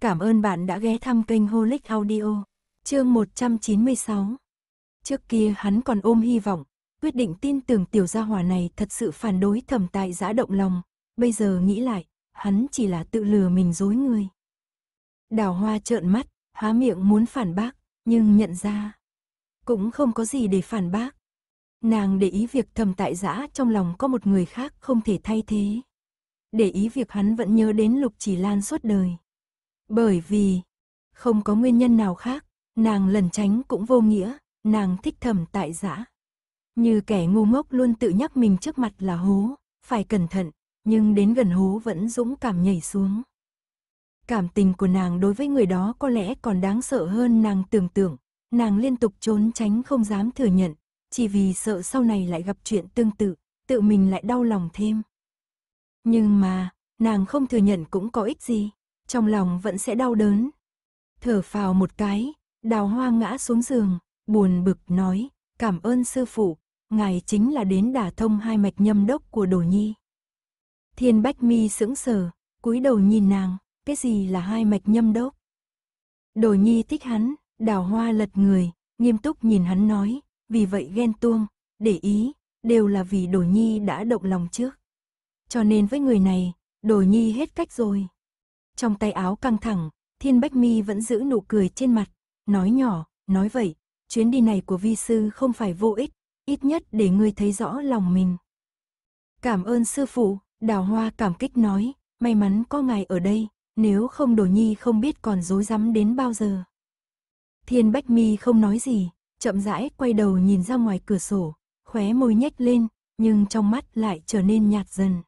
Cảm ơn bạn đã ghé thăm kênh Holic Audio. Chương 196. Trước kia hắn còn ôm hy vọng, quyết định tin tưởng tiểu gia hỏa này thật sự phản đối thẩm tại giã động lòng, bây giờ nghĩ lại, hắn chỉ là tự lừa mình dối người. Đào hoa trợn mắt, há miệng muốn phản bác, nhưng nhận ra. Cũng không có gì để phản bác. Nàng để ý việc thầm tại giã trong lòng có một người khác không thể thay thế. Để ý việc hắn vẫn nhớ đến lục chỉ lan suốt đời. Bởi vì, không có nguyên nhân nào khác, nàng lần tránh cũng vô nghĩa, nàng thích thầm tại giã. Như kẻ ngu ngốc luôn tự nhắc mình trước mặt là hố, phải cẩn thận, nhưng đến gần hố vẫn dũng cảm nhảy xuống. Cảm tình của nàng đối với người đó có lẽ còn đáng sợ hơn nàng tưởng tượng, nàng liên tục trốn tránh không dám thừa nhận, chỉ vì sợ sau này lại gặp chuyện tương tự, tự mình lại đau lòng thêm. Nhưng mà, nàng không thừa nhận cũng có ích gì trong lòng vẫn sẽ đau đớn. Thở phào một cái, đào hoa ngã xuống giường, buồn bực nói, cảm ơn sư phụ, ngài chính là đến đả thông hai mạch nhâm đốc của đồ nhi. Thiên Bách Mi sững sờ, cúi đầu nhìn nàng, cái gì là hai mạch nhâm đốc? Đồ nhi thích hắn, đào hoa lật người, nghiêm túc nhìn hắn nói, vì vậy ghen tuông, để ý, đều là vì đồ nhi đã động lòng trước. Cho nên với người này, đồ nhi hết cách rồi trong tay áo căng thẳng, Thiên Bách Mi vẫn giữ nụ cười trên mặt, nói nhỏ, nói vậy, chuyến đi này của vi sư không phải vô ích, ít nhất để ngươi thấy rõ lòng mình. Cảm ơn sư phụ, Đào Hoa cảm kích nói, may mắn có ngài ở đây, nếu không Đồ Nhi không biết còn dối rắm đến bao giờ. Thiên Bách Mi không nói gì, chậm rãi quay đầu nhìn ra ngoài cửa sổ, khóe môi nhếch lên, nhưng trong mắt lại trở nên nhạt dần.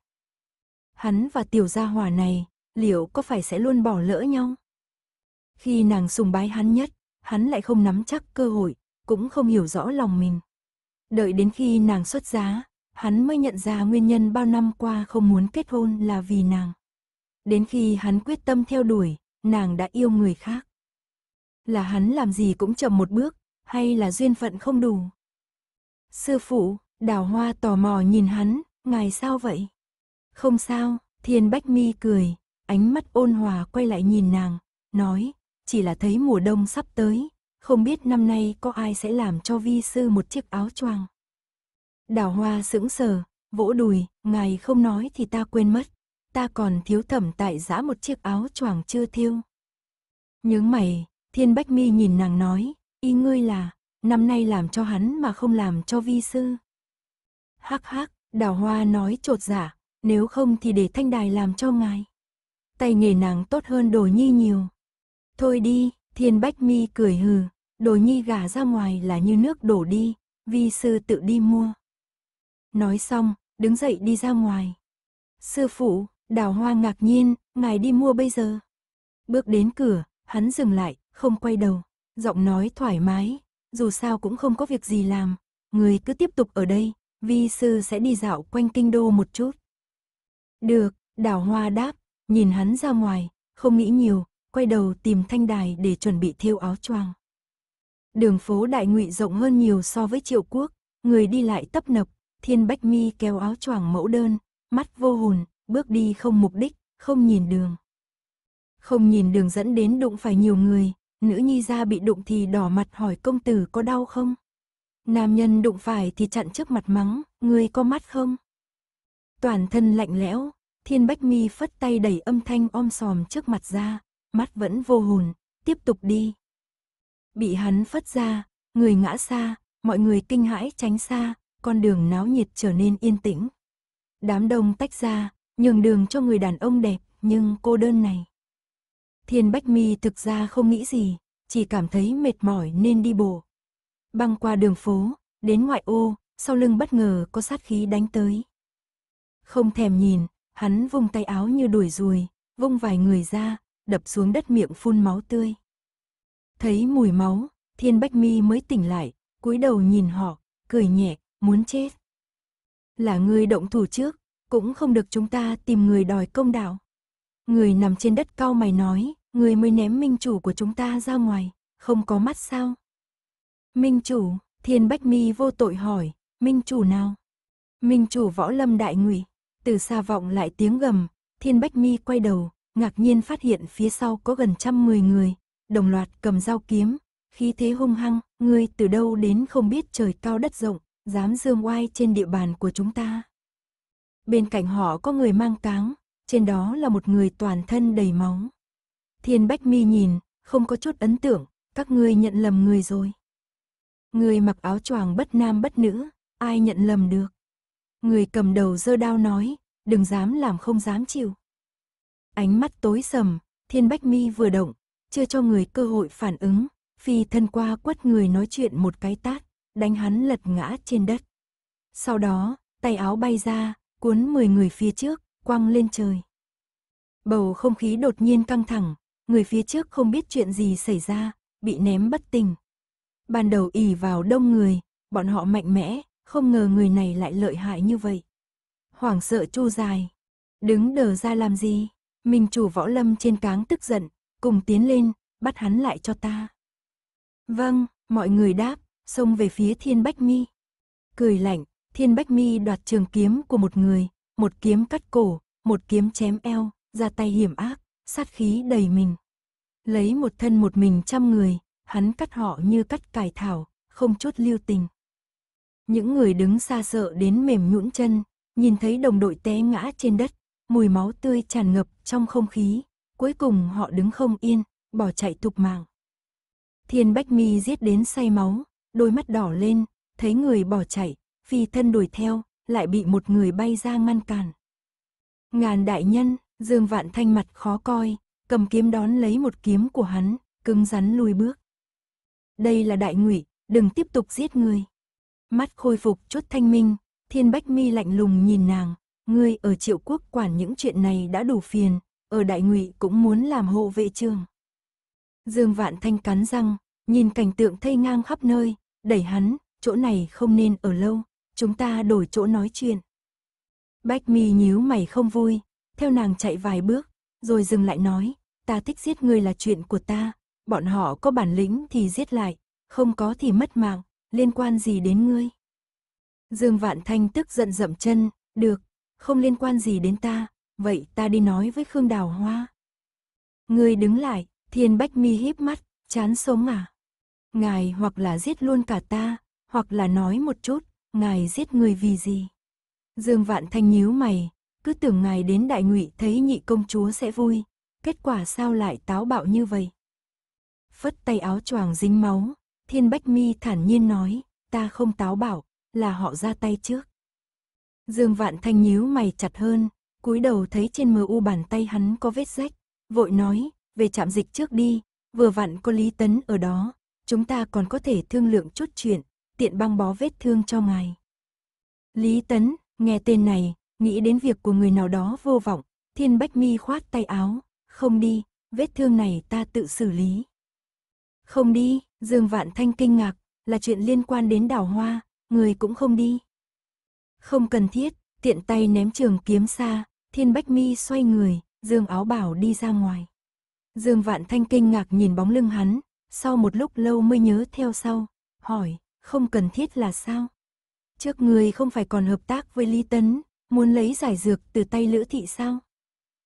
Hắn và tiểu gia hỏa này, liệu có phải sẽ luôn bỏ lỡ nhau? Khi nàng sùng bái hắn nhất, hắn lại không nắm chắc cơ hội, cũng không hiểu rõ lòng mình. Đợi đến khi nàng xuất giá, hắn mới nhận ra nguyên nhân bao năm qua không muốn kết hôn là vì nàng. Đến khi hắn quyết tâm theo đuổi, nàng đã yêu người khác. Là hắn làm gì cũng chậm một bước, hay là duyên phận không đủ? Sư phụ, đào hoa tò mò nhìn hắn, ngài sao vậy? Không sao, thiên bách mi cười, ánh mắt ôn hòa quay lại nhìn nàng, nói, chỉ là thấy mùa đông sắp tới, không biết năm nay có ai sẽ làm cho vi sư một chiếc áo choàng. Đào hoa sững sờ, vỗ đùi, ngài không nói thì ta quên mất, ta còn thiếu thẩm tại giã một chiếc áo choàng chưa thiêu. Nhướng mày, thiên bách mi nhìn nàng nói, y ngươi là, năm nay làm cho hắn mà không làm cho vi sư. Hắc hắc, đào hoa nói trột giả, dạ, nếu không thì để thanh đài làm cho ngài tay nghề nàng tốt hơn đồ nhi nhiều. Thôi đi, thiên bách mi cười hừ, đồ nhi gả ra ngoài là như nước đổ đi, vi sư tự đi mua. Nói xong, đứng dậy đi ra ngoài. Sư phụ, đào hoa ngạc nhiên, ngài đi mua bây giờ. Bước đến cửa, hắn dừng lại, không quay đầu, giọng nói thoải mái, dù sao cũng không có việc gì làm, người cứ tiếp tục ở đây, vi sư sẽ đi dạo quanh kinh đô một chút. Được, đào hoa đáp, Nhìn hắn ra ngoài, không nghĩ nhiều, quay đầu tìm thanh đài để chuẩn bị thêu áo choàng. Đường phố đại ngụy rộng hơn nhiều so với triệu quốc, người đi lại tấp nập, thiên bách mi kéo áo choàng mẫu đơn, mắt vô hồn, bước đi không mục đích, không nhìn đường. Không nhìn đường dẫn đến đụng phải nhiều người, nữ nhi ra bị đụng thì đỏ mặt hỏi công tử có đau không? Nam nhân đụng phải thì chặn trước mặt mắng, người có mắt không? Toàn thân lạnh lẽo, Thiên Bách Mi phất tay đẩy âm thanh om sòm trước mặt ra, mắt vẫn vô hồn, tiếp tục đi. Bị hắn phất ra, người ngã xa, mọi người kinh hãi tránh xa, con đường náo nhiệt trở nên yên tĩnh. Đám đông tách ra, nhường đường cho người đàn ông đẹp nhưng cô đơn này. Thiên Bách Mi thực ra không nghĩ gì, chỉ cảm thấy mệt mỏi nên đi bộ. Băng qua đường phố, đến ngoại ô, sau lưng bất ngờ có sát khí đánh tới. Không thèm nhìn, Hắn vung tay áo như đuổi ruồi, vung vài người ra, đập xuống đất miệng phun máu tươi. Thấy mùi máu, Thiên Bách Mi mới tỉnh lại, cúi đầu nhìn họ, cười nhẹ, muốn chết. Là người động thủ trước, cũng không được chúng ta tìm người đòi công đạo. Người nằm trên đất cao mày nói, người mới ném minh chủ của chúng ta ra ngoài, không có mắt sao? Minh chủ, Thiên Bách Mi vô tội hỏi, minh chủ nào? Minh chủ võ lâm đại ngụy từ xa vọng lại tiếng gầm, Thiên Bách Mi quay đầu, ngạc nhiên phát hiện phía sau có gần trăm mười người, đồng loạt cầm dao kiếm, khí thế hung hăng, ngươi từ đâu đến không biết trời cao đất rộng, dám dương oai trên địa bàn của chúng ta. Bên cạnh họ có người mang cáng, trên đó là một người toàn thân đầy máu. Thiên Bách Mi nhìn, không có chút ấn tượng, các ngươi nhận lầm người rồi. Người mặc áo choàng bất nam bất nữ, ai nhận lầm được. Người cầm đầu dơ đao nói, đừng dám làm không dám chịu. Ánh mắt tối sầm, thiên bách mi vừa động, chưa cho người cơ hội phản ứng, phi thân qua quất người nói chuyện một cái tát, đánh hắn lật ngã trên đất. Sau đó, tay áo bay ra, cuốn 10 người phía trước, quăng lên trời. Bầu không khí đột nhiên căng thẳng, người phía trước không biết chuyện gì xảy ra, bị ném bất tỉnh. Ban đầu ỉ vào đông người, bọn họ mạnh mẽ, không ngờ người này lại lợi hại như vậy. Hoảng sợ chu dài, đứng đờ ra làm gì, mình chủ võ lâm trên cáng tức giận, cùng tiến lên, bắt hắn lại cho ta. Vâng, mọi người đáp, xông về phía thiên bách mi. Cười lạnh, thiên bách mi đoạt trường kiếm của một người, một kiếm cắt cổ, một kiếm chém eo, ra tay hiểm ác, sát khí đầy mình. Lấy một thân một mình trăm người, hắn cắt họ như cắt cải thảo, không chút lưu tình. Những người đứng xa sợ đến mềm nhũn chân, nhìn thấy đồng đội té ngã trên đất, mùi máu tươi tràn ngập trong không khí, cuối cùng họ đứng không yên, bỏ chạy thục mạng. Thiên Bách Mi giết đến say máu, đôi mắt đỏ lên, thấy người bỏ chạy, phi thân đuổi theo, lại bị một người bay ra ngăn cản. Ngàn đại nhân, Dương Vạn Thanh mặt khó coi, cầm kiếm đón lấy một kiếm của hắn, cứng rắn lùi bước. Đây là đại ngụy, đừng tiếp tục giết người. Mắt khôi phục chút thanh minh, thiên bách mi lạnh lùng nhìn nàng. Ngươi ở triệu quốc quản những chuyện này đã đủ phiền, ở đại ngụy cũng muốn làm hộ vệ trường. Dương vạn thanh cắn răng, nhìn cảnh tượng thây ngang khắp nơi, đẩy hắn, chỗ này không nên ở lâu, chúng ta đổi chỗ nói chuyện. Bách mi nhíu mày không vui, theo nàng chạy vài bước, rồi dừng lại nói, ta thích giết ngươi là chuyện của ta, bọn họ có bản lĩnh thì giết lại, không có thì mất mạng, liên quan gì đến ngươi? Dương Vạn Thanh tức giận dậm chân, được, không liên quan gì đến ta, vậy ta đi nói với Khương Đào Hoa. Ngươi đứng lại, Thiên Bách Mi híp mắt, chán sống à? Ngài hoặc là giết luôn cả ta, hoặc là nói một chút, ngài giết người vì gì? Dương Vạn Thanh nhíu mày, cứ tưởng ngài đến đại ngụy thấy nhị công chúa sẽ vui, kết quả sao lại táo bạo như vậy? Phất tay áo choàng dính máu, Thiên Bách Mi thản nhiên nói, ta không táo bảo, là họ ra tay trước. Dương Vạn Thanh nhíu mày chặt hơn, cúi đầu thấy trên mờ u bàn tay hắn có vết rách, vội nói, về trạm dịch trước đi, vừa vặn có Lý Tấn ở đó, chúng ta còn có thể thương lượng chút chuyện, tiện băng bó vết thương cho ngài. Lý Tấn, nghe tên này, nghĩ đến việc của người nào đó vô vọng, Thiên Bách Mi khoát tay áo, không đi, vết thương này ta tự xử lý. Không đi, Dương Vạn Thanh kinh ngạc, là chuyện liên quan đến đảo hoa, người cũng không đi. Không cần thiết, tiện tay ném trường kiếm xa, Thiên Bách Mi xoay người, Dương Áo Bảo đi ra ngoài. Dương Vạn Thanh kinh ngạc nhìn bóng lưng hắn, sau một lúc lâu mới nhớ theo sau, hỏi, không cần thiết là sao? Trước người không phải còn hợp tác với Lý Tấn, muốn lấy giải dược từ tay Lữ Thị sao?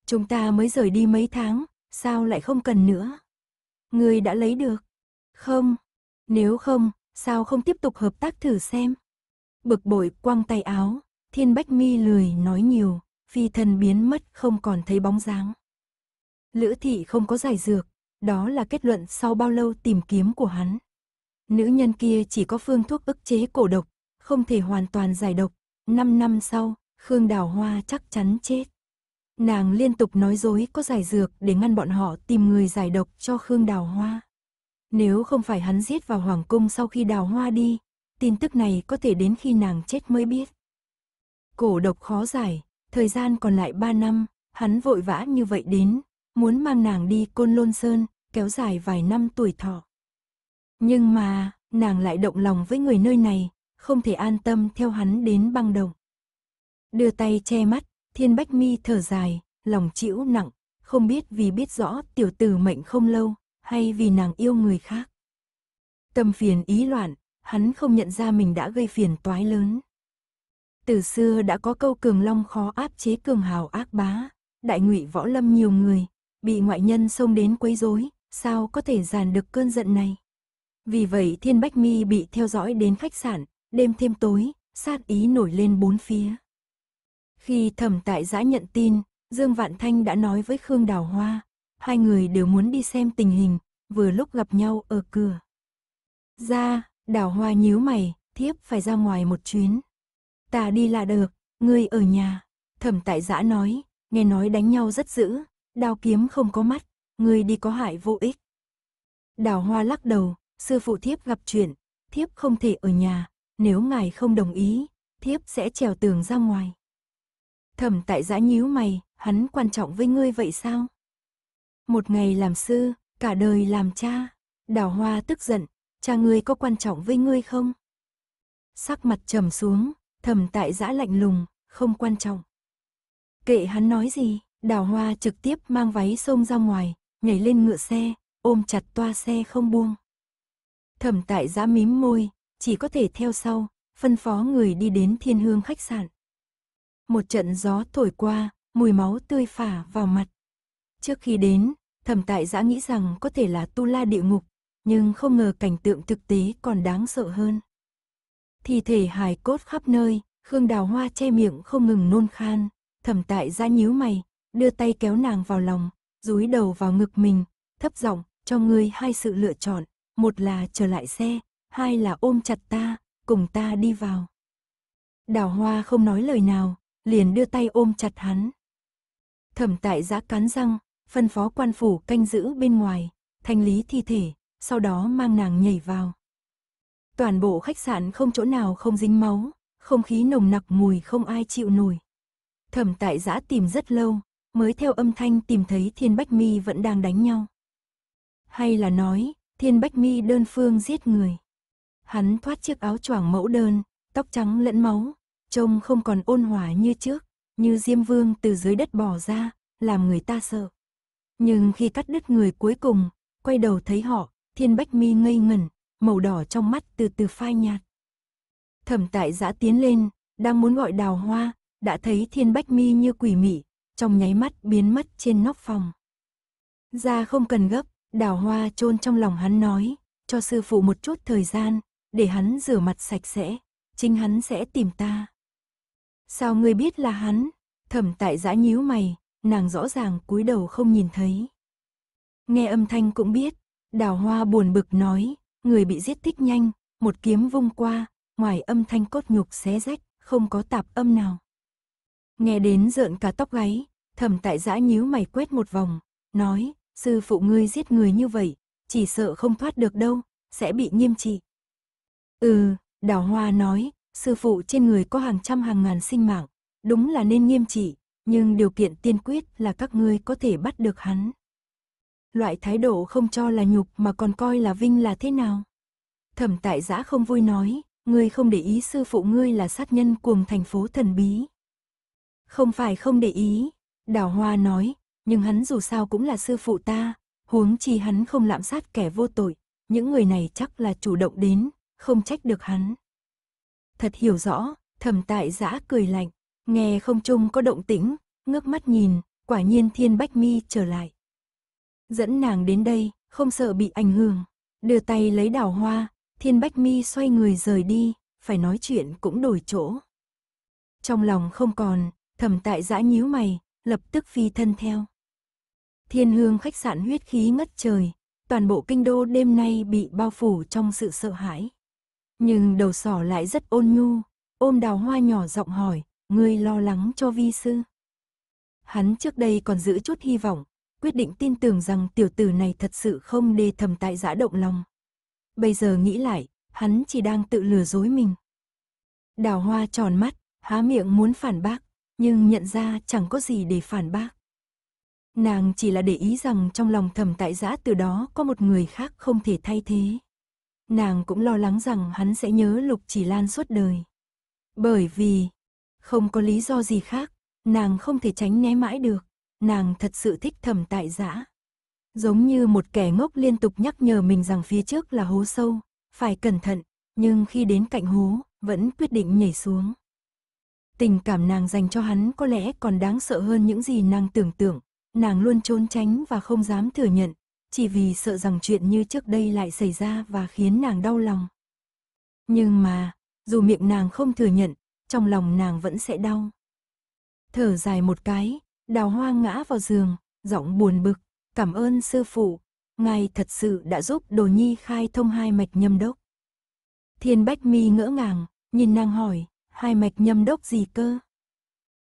Chúng ta mới rời đi mấy tháng, sao lại không cần nữa? Người đã lấy được, không, nếu không, sao không tiếp tục hợp tác thử xem? Bực bội quăng tay áo, Thiên Bách Mi lười nói nhiều, phi thần biến mất không còn thấy bóng dáng. Lữ thị không có giải dược, đó là kết luận sau bao lâu tìm kiếm của hắn. Nữ nhân kia chỉ có phương thuốc ức chế cổ độc, không thể hoàn toàn giải độc. Năm năm sau, Khương Đào Hoa chắc chắn chết. Nàng liên tục nói dối có giải dược để ngăn bọn họ tìm người giải độc cho Khương Đào Hoa. Nếu không phải hắn giết vào hoàng cung sau khi đào hoa đi, tin tức này có thể đến khi nàng chết mới biết. Cổ độc khó giải, thời gian còn lại 3 năm, hắn vội vã như vậy đến, muốn mang nàng đi côn lôn sơn, kéo dài vài năm tuổi thọ. Nhưng mà, nàng lại động lòng với người nơi này, không thể an tâm theo hắn đến băng đồng. Đưa tay che mắt, thiên bách mi thở dài, lòng chịu nặng, không biết vì biết rõ tiểu tử mệnh không lâu, hay vì nàng yêu người khác. Tâm phiền ý loạn, hắn không nhận ra mình đã gây phiền toái lớn. Từ xưa đã có câu cường long khó áp chế cường hào ác bá, đại ngụy võ lâm nhiều người, bị ngoại nhân xông đến quấy rối, sao có thể giàn được cơn giận này. Vì vậy Thiên Bách Mi bị theo dõi đến khách sạn, đêm thêm tối, sát ý nổi lên bốn phía. Khi thẩm tại giã nhận tin, Dương Vạn Thanh đã nói với Khương Đào Hoa, hai người đều muốn đi xem tình hình, vừa lúc gặp nhau ở cửa. Ra, đảo hoa nhíu mày, thiếp phải ra ngoài một chuyến. Ta đi là được, ngươi ở nhà. Thẩm tại giã nói, nghe nói đánh nhau rất dữ, đao kiếm không có mắt, ngươi đi có hại vô ích. Đào hoa lắc đầu, sư phụ thiếp gặp chuyện, thiếp không thể ở nhà, nếu ngài không đồng ý, thiếp sẽ trèo tường ra ngoài. Thẩm tại giã nhíu mày, hắn quan trọng với ngươi vậy sao? Một ngày làm sư, cả đời làm cha. Đào hoa tức giận, cha ngươi có quan trọng với ngươi không? Sắc mặt trầm xuống, thầm tại giã lạnh lùng, không quan trọng. Kệ hắn nói gì, đào hoa trực tiếp mang váy xông ra ngoài, nhảy lên ngựa xe, ôm chặt toa xe không buông. Thẩm tại giã mím môi, chỉ có thể theo sau, phân phó người đi đến thiên hương khách sạn. Một trận gió thổi qua, mùi máu tươi phả vào mặt, Trước khi đến, thẩm tại giã nghĩ rằng có thể là tu la địa ngục, nhưng không ngờ cảnh tượng thực tế còn đáng sợ hơn. Thi thể hài cốt khắp nơi, Khương Đào Hoa che miệng không ngừng nôn khan, thẩm tại giã nhíu mày, đưa tay kéo nàng vào lòng, rúi đầu vào ngực mình, thấp giọng cho ngươi hai sự lựa chọn, một là trở lại xe, hai là ôm chặt ta, cùng ta đi vào. Đào Hoa không nói lời nào, liền đưa tay ôm chặt hắn. Thẩm tại giã cắn răng, phân phó quan phủ canh giữ bên ngoài, thanh lý thi thể, sau đó mang nàng nhảy vào. Toàn bộ khách sạn không chỗ nào không dính máu, không khí nồng nặc mùi không ai chịu nổi. Thẩm tại giã tìm rất lâu, mới theo âm thanh tìm thấy Thiên Bách Mi vẫn đang đánh nhau. Hay là nói, Thiên Bách Mi đơn phương giết người. Hắn thoát chiếc áo choàng mẫu đơn, tóc trắng lẫn máu, trông không còn ôn hòa như trước, như Diêm Vương từ dưới đất bò ra, làm người ta sợ. Nhưng khi cắt đứt người cuối cùng, quay đầu thấy họ, Thiên Bách Mi ngây ngẩn, màu đỏ trong mắt từ từ phai nhạt. Thẩm tại giã tiến lên, đang muốn gọi đào hoa, đã thấy Thiên Bách Mi như quỷ mị, trong nháy mắt biến mất trên nóc phòng. Ra không cần gấp, đào hoa chôn trong lòng hắn nói, cho sư phụ một chút thời gian, để hắn rửa mặt sạch sẽ, chính hắn sẽ tìm ta. Sao ngươi biết là hắn? Thẩm tại giã nhíu mày, nàng rõ ràng cúi đầu không nhìn thấy. Nghe âm thanh cũng biết, đào hoa buồn bực nói, người bị giết tích nhanh, một kiếm vung qua, ngoài âm thanh cốt nhục xé rách, không có tạp âm nào. Nghe đến rợn cả tóc gáy, thầm tại giã nhíu mày quét một vòng, nói, sư phụ ngươi giết người như vậy, chỉ sợ không thoát được đâu, sẽ bị nghiêm trị. Ừ, đào hoa nói, sư phụ trên người có hàng trăm hàng ngàn sinh mạng, đúng là nên nghiêm trị, nhưng điều kiện tiên quyết là các ngươi có thể bắt được hắn. Loại thái độ không cho là nhục mà còn coi là vinh là thế nào? Thẩm tại giã không vui nói, ngươi không để ý sư phụ ngươi là sát nhân cuồng thành phố thần bí. Không phải không để ý, đào hoa nói, nhưng hắn dù sao cũng là sư phụ ta, huống chi hắn không lạm sát kẻ vô tội, những người này chắc là chủ động đến, không trách được hắn. Thật hiểu rõ, thẩm tại giã cười lạnh. Nghe không trung có động tĩnh, ngước mắt nhìn, quả nhiên Thiên Bách Mi trở lại. Dẫn nàng đến đây, không sợ bị ảnh hưởng. Đưa tay lấy đảo hoa, Thiên Bách Mi xoay người rời đi, phải nói chuyện cũng đổi chỗ. Trong lòng không còn, thầm tại dã nhíu mày, lập tức phi thân theo. Thiên hương khách sạn huyết khí ngất trời, toàn bộ kinh đô đêm nay bị bao phủ trong sự sợ hãi. Nhưng đầu sỏ lại rất ôn nhu, ôm đào hoa nhỏ giọng hỏi, ngươi lo lắng cho vi sư. Hắn trước đây còn giữ chút hy vọng, quyết định tin tưởng rằng tiểu tử này thật sự không đê thầm tại giã động lòng. Bây giờ nghĩ lại, hắn chỉ đang tự lừa dối mình. Đào hoa tròn mắt, há miệng muốn phản bác, nhưng nhận ra chẳng có gì để phản bác. Nàng chỉ là để ý rằng trong lòng thầm tại giã từ đó có một người khác không thể thay thế. Nàng cũng lo lắng rằng hắn sẽ nhớ lục chỉ lan suốt đời. Bởi vì, không có lý do gì khác, nàng không thể tránh né mãi được, nàng thật sự thích thẩm tại giã. Giống như một kẻ ngốc liên tục nhắc nhở mình rằng phía trước là hố sâu, phải cẩn thận, nhưng khi đến cạnh hố, vẫn quyết định nhảy xuống. Tình cảm nàng dành cho hắn có lẽ còn đáng sợ hơn những gì nàng tưởng tượng, nàng luôn trốn tránh và không dám thừa nhận, chỉ vì sợ rằng chuyện như trước đây lại xảy ra và khiến nàng đau lòng. Nhưng mà, dù miệng nàng không thừa nhận, trong lòng nàng vẫn sẽ đau. Thở dài một cái, đào hoa ngã vào giường, giọng buồn bực, cảm ơn sư phụ, ngài thật sự đã giúp đồ nhi khai thông hai mạch nhâm đốc. Thiên Bách Mi ngỡ ngàng, nhìn nàng hỏi, hai mạch nhâm đốc gì cơ?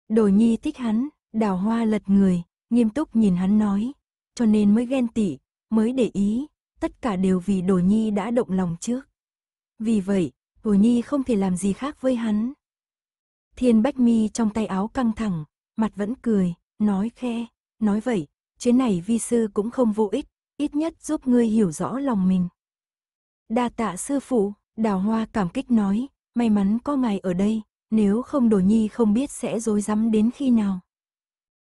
Đồ nhi thích hắn, đào hoa lật người, nghiêm túc nhìn hắn nói, cho nên mới ghen tị, mới để ý, tất cả đều vì đồ nhi đã động lòng trước. Vì vậy, đồ nhi không thể làm gì khác với hắn, Thiên Bách Mi trong tay áo căng thẳng, mặt vẫn cười, nói khe, nói vậy, chuyến này vi sư cũng không vô ích, ít nhất giúp ngươi hiểu rõ lòng mình. Đa tạ sư phụ, đào hoa cảm kích nói, may mắn có ngài ở đây, nếu không đồ nhi không biết sẽ dối rắm đến khi nào.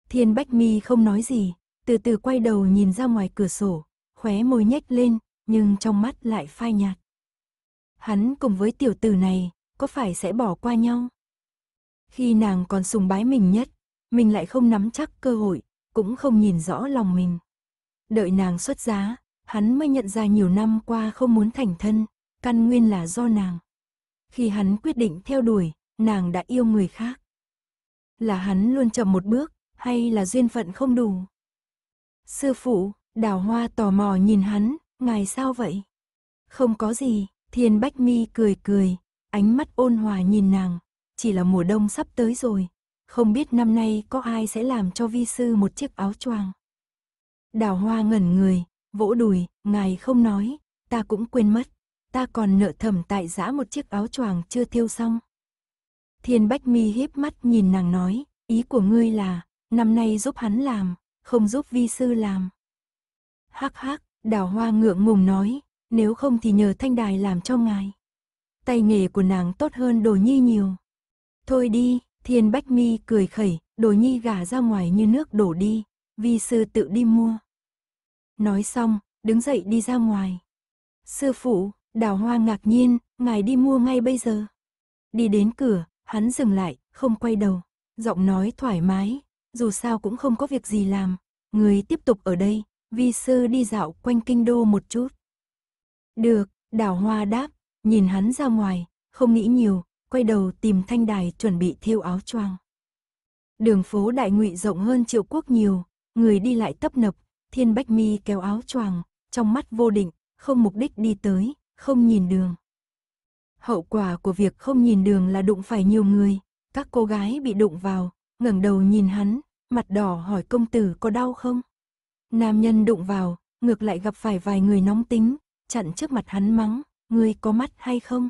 Thiên Bách Mi không nói gì, từ từ quay đầu nhìn ra ngoài cửa sổ, khóe môi nhếch lên, nhưng trong mắt lại phai nhạt. Hắn cùng với tiểu tử này, có phải sẽ bỏ qua nhau? Khi nàng còn sùng bái mình nhất, mình lại không nắm chắc cơ hội, cũng không nhìn rõ lòng mình. Đợi nàng xuất giá, hắn mới nhận ra nhiều năm qua không muốn thành thân, căn nguyên là do nàng. Khi hắn quyết định theo đuổi, nàng đã yêu người khác. Là hắn luôn chậm một bước, hay là duyên phận không đủ? Sư phụ, đào hoa tò mò nhìn hắn, ngài sao vậy? Không có gì, thiên bách mi cười cười, ánh mắt ôn hòa nhìn nàng, chỉ là mùa đông sắp tới rồi. Không biết năm nay có ai sẽ làm cho vi sư một chiếc áo choàng. Đào hoa ngẩn người, vỗ đùi, ngài không nói, ta cũng quên mất. Ta còn nợ thầm tại giã một chiếc áo choàng chưa thiêu xong. Thiên Bách Mi hiếp mắt nhìn nàng nói, ý của ngươi là, năm nay giúp hắn làm, không giúp vi sư làm. Hắc hắc, đào hoa ngượng ngùng nói, nếu không thì nhờ thanh đài làm cho ngài. Tay nghề của nàng tốt hơn đồ nhi nhiều. Thôi đi, Thiên Bách Mi cười khẩy, đồ nhi gà ra ngoài như nước đổ đi, vi sư tự đi mua. Nói xong, đứng dậy đi ra ngoài. Sư phụ, đào hoa ngạc nhiên, ngài đi mua ngay bây giờ. Đi đến cửa, hắn dừng lại, không quay đầu, giọng nói thoải mái, dù sao cũng không có việc gì làm. Người tiếp tục ở đây, vi sư đi dạo quanh kinh đô một chút. Được, đào hoa đáp, nhìn hắn ra ngoài, không nghĩ nhiều, quay đầu tìm thanh đài chuẩn bị thiêu áo choàng. Đường phố đại ngụy rộng hơn triệu quốc nhiều, người đi lại tấp nập, thiên bách mi kéo áo choàng, trong mắt vô định, không mục đích đi tới, không nhìn đường. Hậu quả của việc không nhìn đường là đụng phải nhiều người, các cô gái bị đụng vào, ngẩng đầu nhìn hắn, mặt đỏ hỏi công tử có đau không? Nam nhân đụng vào, ngược lại gặp phải vài người nóng tính, chặn trước mặt hắn mắng, người có mắt hay không?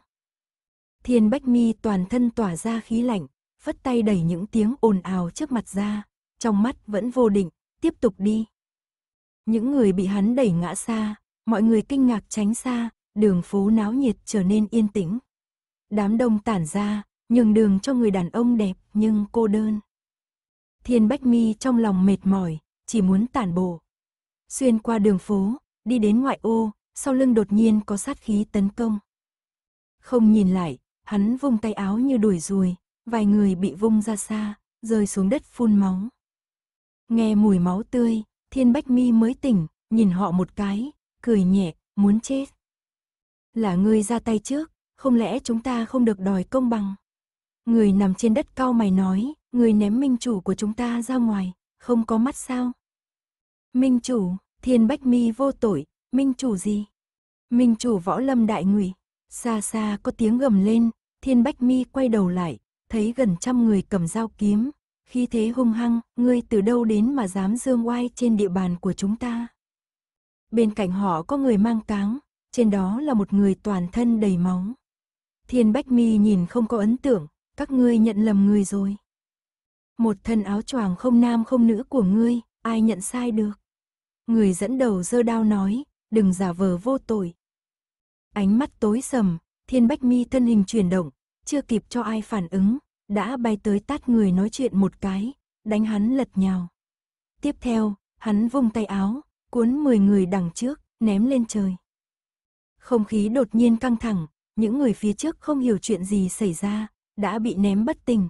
Thiên Bách Mi toàn thân tỏa ra khí lạnh, phất tay đẩy những tiếng ồn ào trước mặt ra, trong mắt vẫn vô định, tiếp tục đi. Những người bị hắn đẩy ngã xa, mọi người kinh ngạc tránh xa, đường phố náo nhiệt trở nên yên tĩnh. Đám đông tản ra, nhường đường cho người đàn ông đẹp nhưng cô đơn. Thiên Bách Mi trong lòng mệt mỏi, chỉ muốn tản bộ. Xuyên qua đường phố, đi đến ngoại ô, sau lưng đột nhiên có sát khí tấn công. Không nhìn lại, Hắn vung tay áo như đuổi ruồi, vài người bị vung ra xa, rơi xuống đất phun máu. Nghe mùi máu tươi, Thiên Bách Mi mới tỉnh, nhìn họ một cái, cười nhẹ, muốn chết. Là ngươi ra tay trước, không lẽ chúng ta không được đòi công bằng? Người nằm trên đất cao mày nói, người ném minh chủ của chúng ta ra ngoài, không có mắt sao? Minh chủ, Thiên Bách Mi vô tội, minh chủ gì? Minh chủ võ lâm đại ngụy Xa xa có tiếng gầm lên, Thiên Bách Mi quay đầu lại, thấy gần trăm người cầm dao kiếm, khi thế hung hăng, ngươi từ đâu đến mà dám dương oai trên địa bàn của chúng ta. Bên cạnh họ có người mang cáng, trên đó là một người toàn thân đầy máu. Thiên Bách Mi nhìn không có ấn tượng, các ngươi nhận lầm người rồi. Một thân áo choàng không nam không nữ của ngươi, ai nhận sai được. Người dẫn đầu dơ đao nói, đừng giả vờ vô tội, Ánh mắt tối sầm, Thiên Bách Mi thân hình chuyển động, chưa kịp cho ai phản ứng, đã bay tới tát người nói chuyện một cái, đánh hắn lật nhào. Tiếp theo, hắn vung tay áo, cuốn 10 người đằng trước, ném lên trời. Không khí đột nhiên căng thẳng, những người phía trước không hiểu chuyện gì xảy ra, đã bị ném bất tỉnh.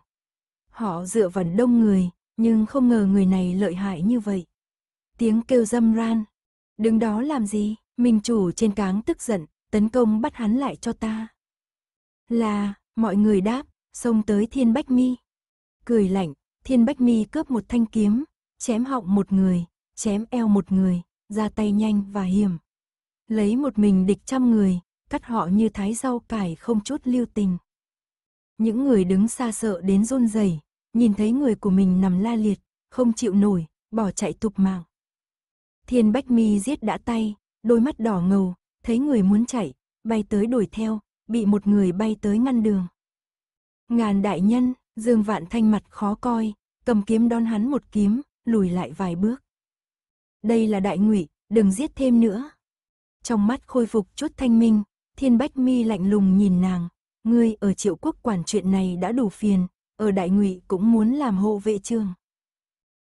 Họ dựa vào đông người, nhưng không ngờ người này lợi hại như vậy. Tiếng kêu dâm ran. Đứng đó làm gì? Minh chủ trên cáng tức giận, tấn công bắt hắn lại cho ta. Là, mọi người đáp, xông tới Thiên Bách Mi. Cười lạnh, Thiên Bách Mi cướp một thanh kiếm, chém họng một người, chém eo một người, ra tay nhanh và hiểm. Lấy một mình địch trăm người, cắt họ như thái rau cải không chút lưu tình. Những người đứng xa sợ đến run rẩy, nhìn thấy người của mình nằm la liệt, không chịu nổi, bỏ chạy thục mạng. Thiên Bách Mi giết đã tay, đôi mắt đỏ ngầu, thấy người muốn chạy, bay tới đuổi theo, bị một người bay tới ngăn đường. Ngàn đại nhân, Dương Vạn Thanh mặt khó coi, cầm kiếm đón hắn một kiếm, lùi lại vài bước. Đây là đại ngụy, đừng giết thêm nữa. Trong mắt khôi phục chút thanh minh, Thiên Bách Mi lạnh lùng nhìn nàng, ngươi ở Triệu Quốc quản chuyện này đã đủ phiền, ở đại ngụy cũng muốn làm hộ vệ trường.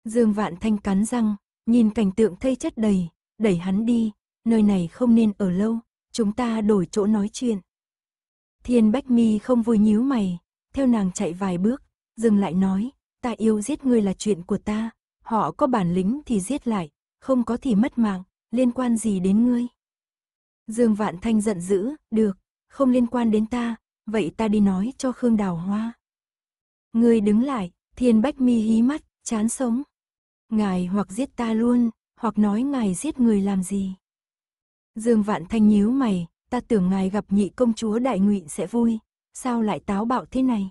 Dương Vạn Thanh cắn răng, nhìn cảnh tượng thây chất đầy, đẩy hắn đi, nơi này không nên ở lâu, chúng ta đổi chỗ nói chuyện. Thiên Bách Mi không vui nhíu mày, theo nàng chạy vài bước, dừng lại nói, ta yêu giết ngươi là chuyện của ta, họ có bản lĩnh thì giết lại, không có thì mất mạng, liên quan gì đến ngươi. Dương Vạn Thanh giận dữ, được, không liên quan đến ta, vậy ta đi nói cho Khương Đào Hoa. Ngươi đứng lại, Thiên Bách Mi hí mắt, chán sống. Ngài hoặc giết ta luôn, hoặc nói ngài giết người làm gì. Dương Vạn Thanh nhíu mày, ta tưởng ngài gặp nhị công chúa đại ngụy sẽ vui, sao lại táo bạo thế này?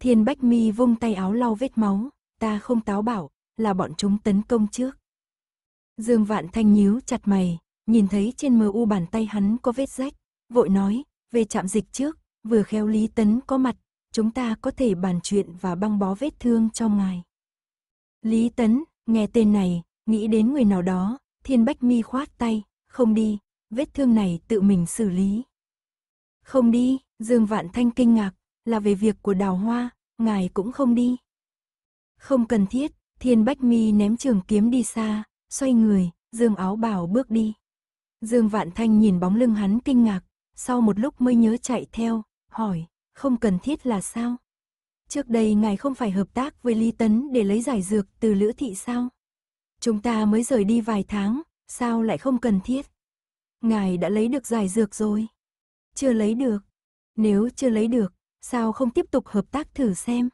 Thiên Bách Mi vung tay áo lau vết máu, ta không táo bạo, là bọn chúng tấn công trước. Dương Vạn Thanh nhíu chặt mày, nhìn thấy trên mờ u bàn tay hắn có vết rách, vội nói, về trạm dịch trước, vừa khéo Lý Tấn có mặt, chúng ta có thể bàn chuyện và băng bó vết thương cho ngài. Lý Tấn, nghe tên này, nghĩ đến người nào đó, Thiên Bách Mi khoát tay, không đi, vết thương này tự mình xử lý. Không đi, Dương Vạn Thanh kinh ngạc, là về việc của đào hoa, ngài cũng không đi. Không cần thiết, Thiên Bách Mi ném trường kiếm đi xa, xoay người, Dương áo bảo bước đi. Dương Vạn Thanh nhìn bóng lưng hắn kinh ngạc, sau một lúc mới nhớ chạy theo, hỏi, không cần thiết là sao? Trước đây ngài không phải hợp tác với Lý Tấn để lấy giải dược từ Lữ Thị sao? Chúng ta mới rời đi vài tháng, Sao lại không cần thiết? Ngài đã lấy được giải dược rồi. Chưa lấy được. Nếu chưa lấy được, sao không tiếp tục hợp tác thử xem?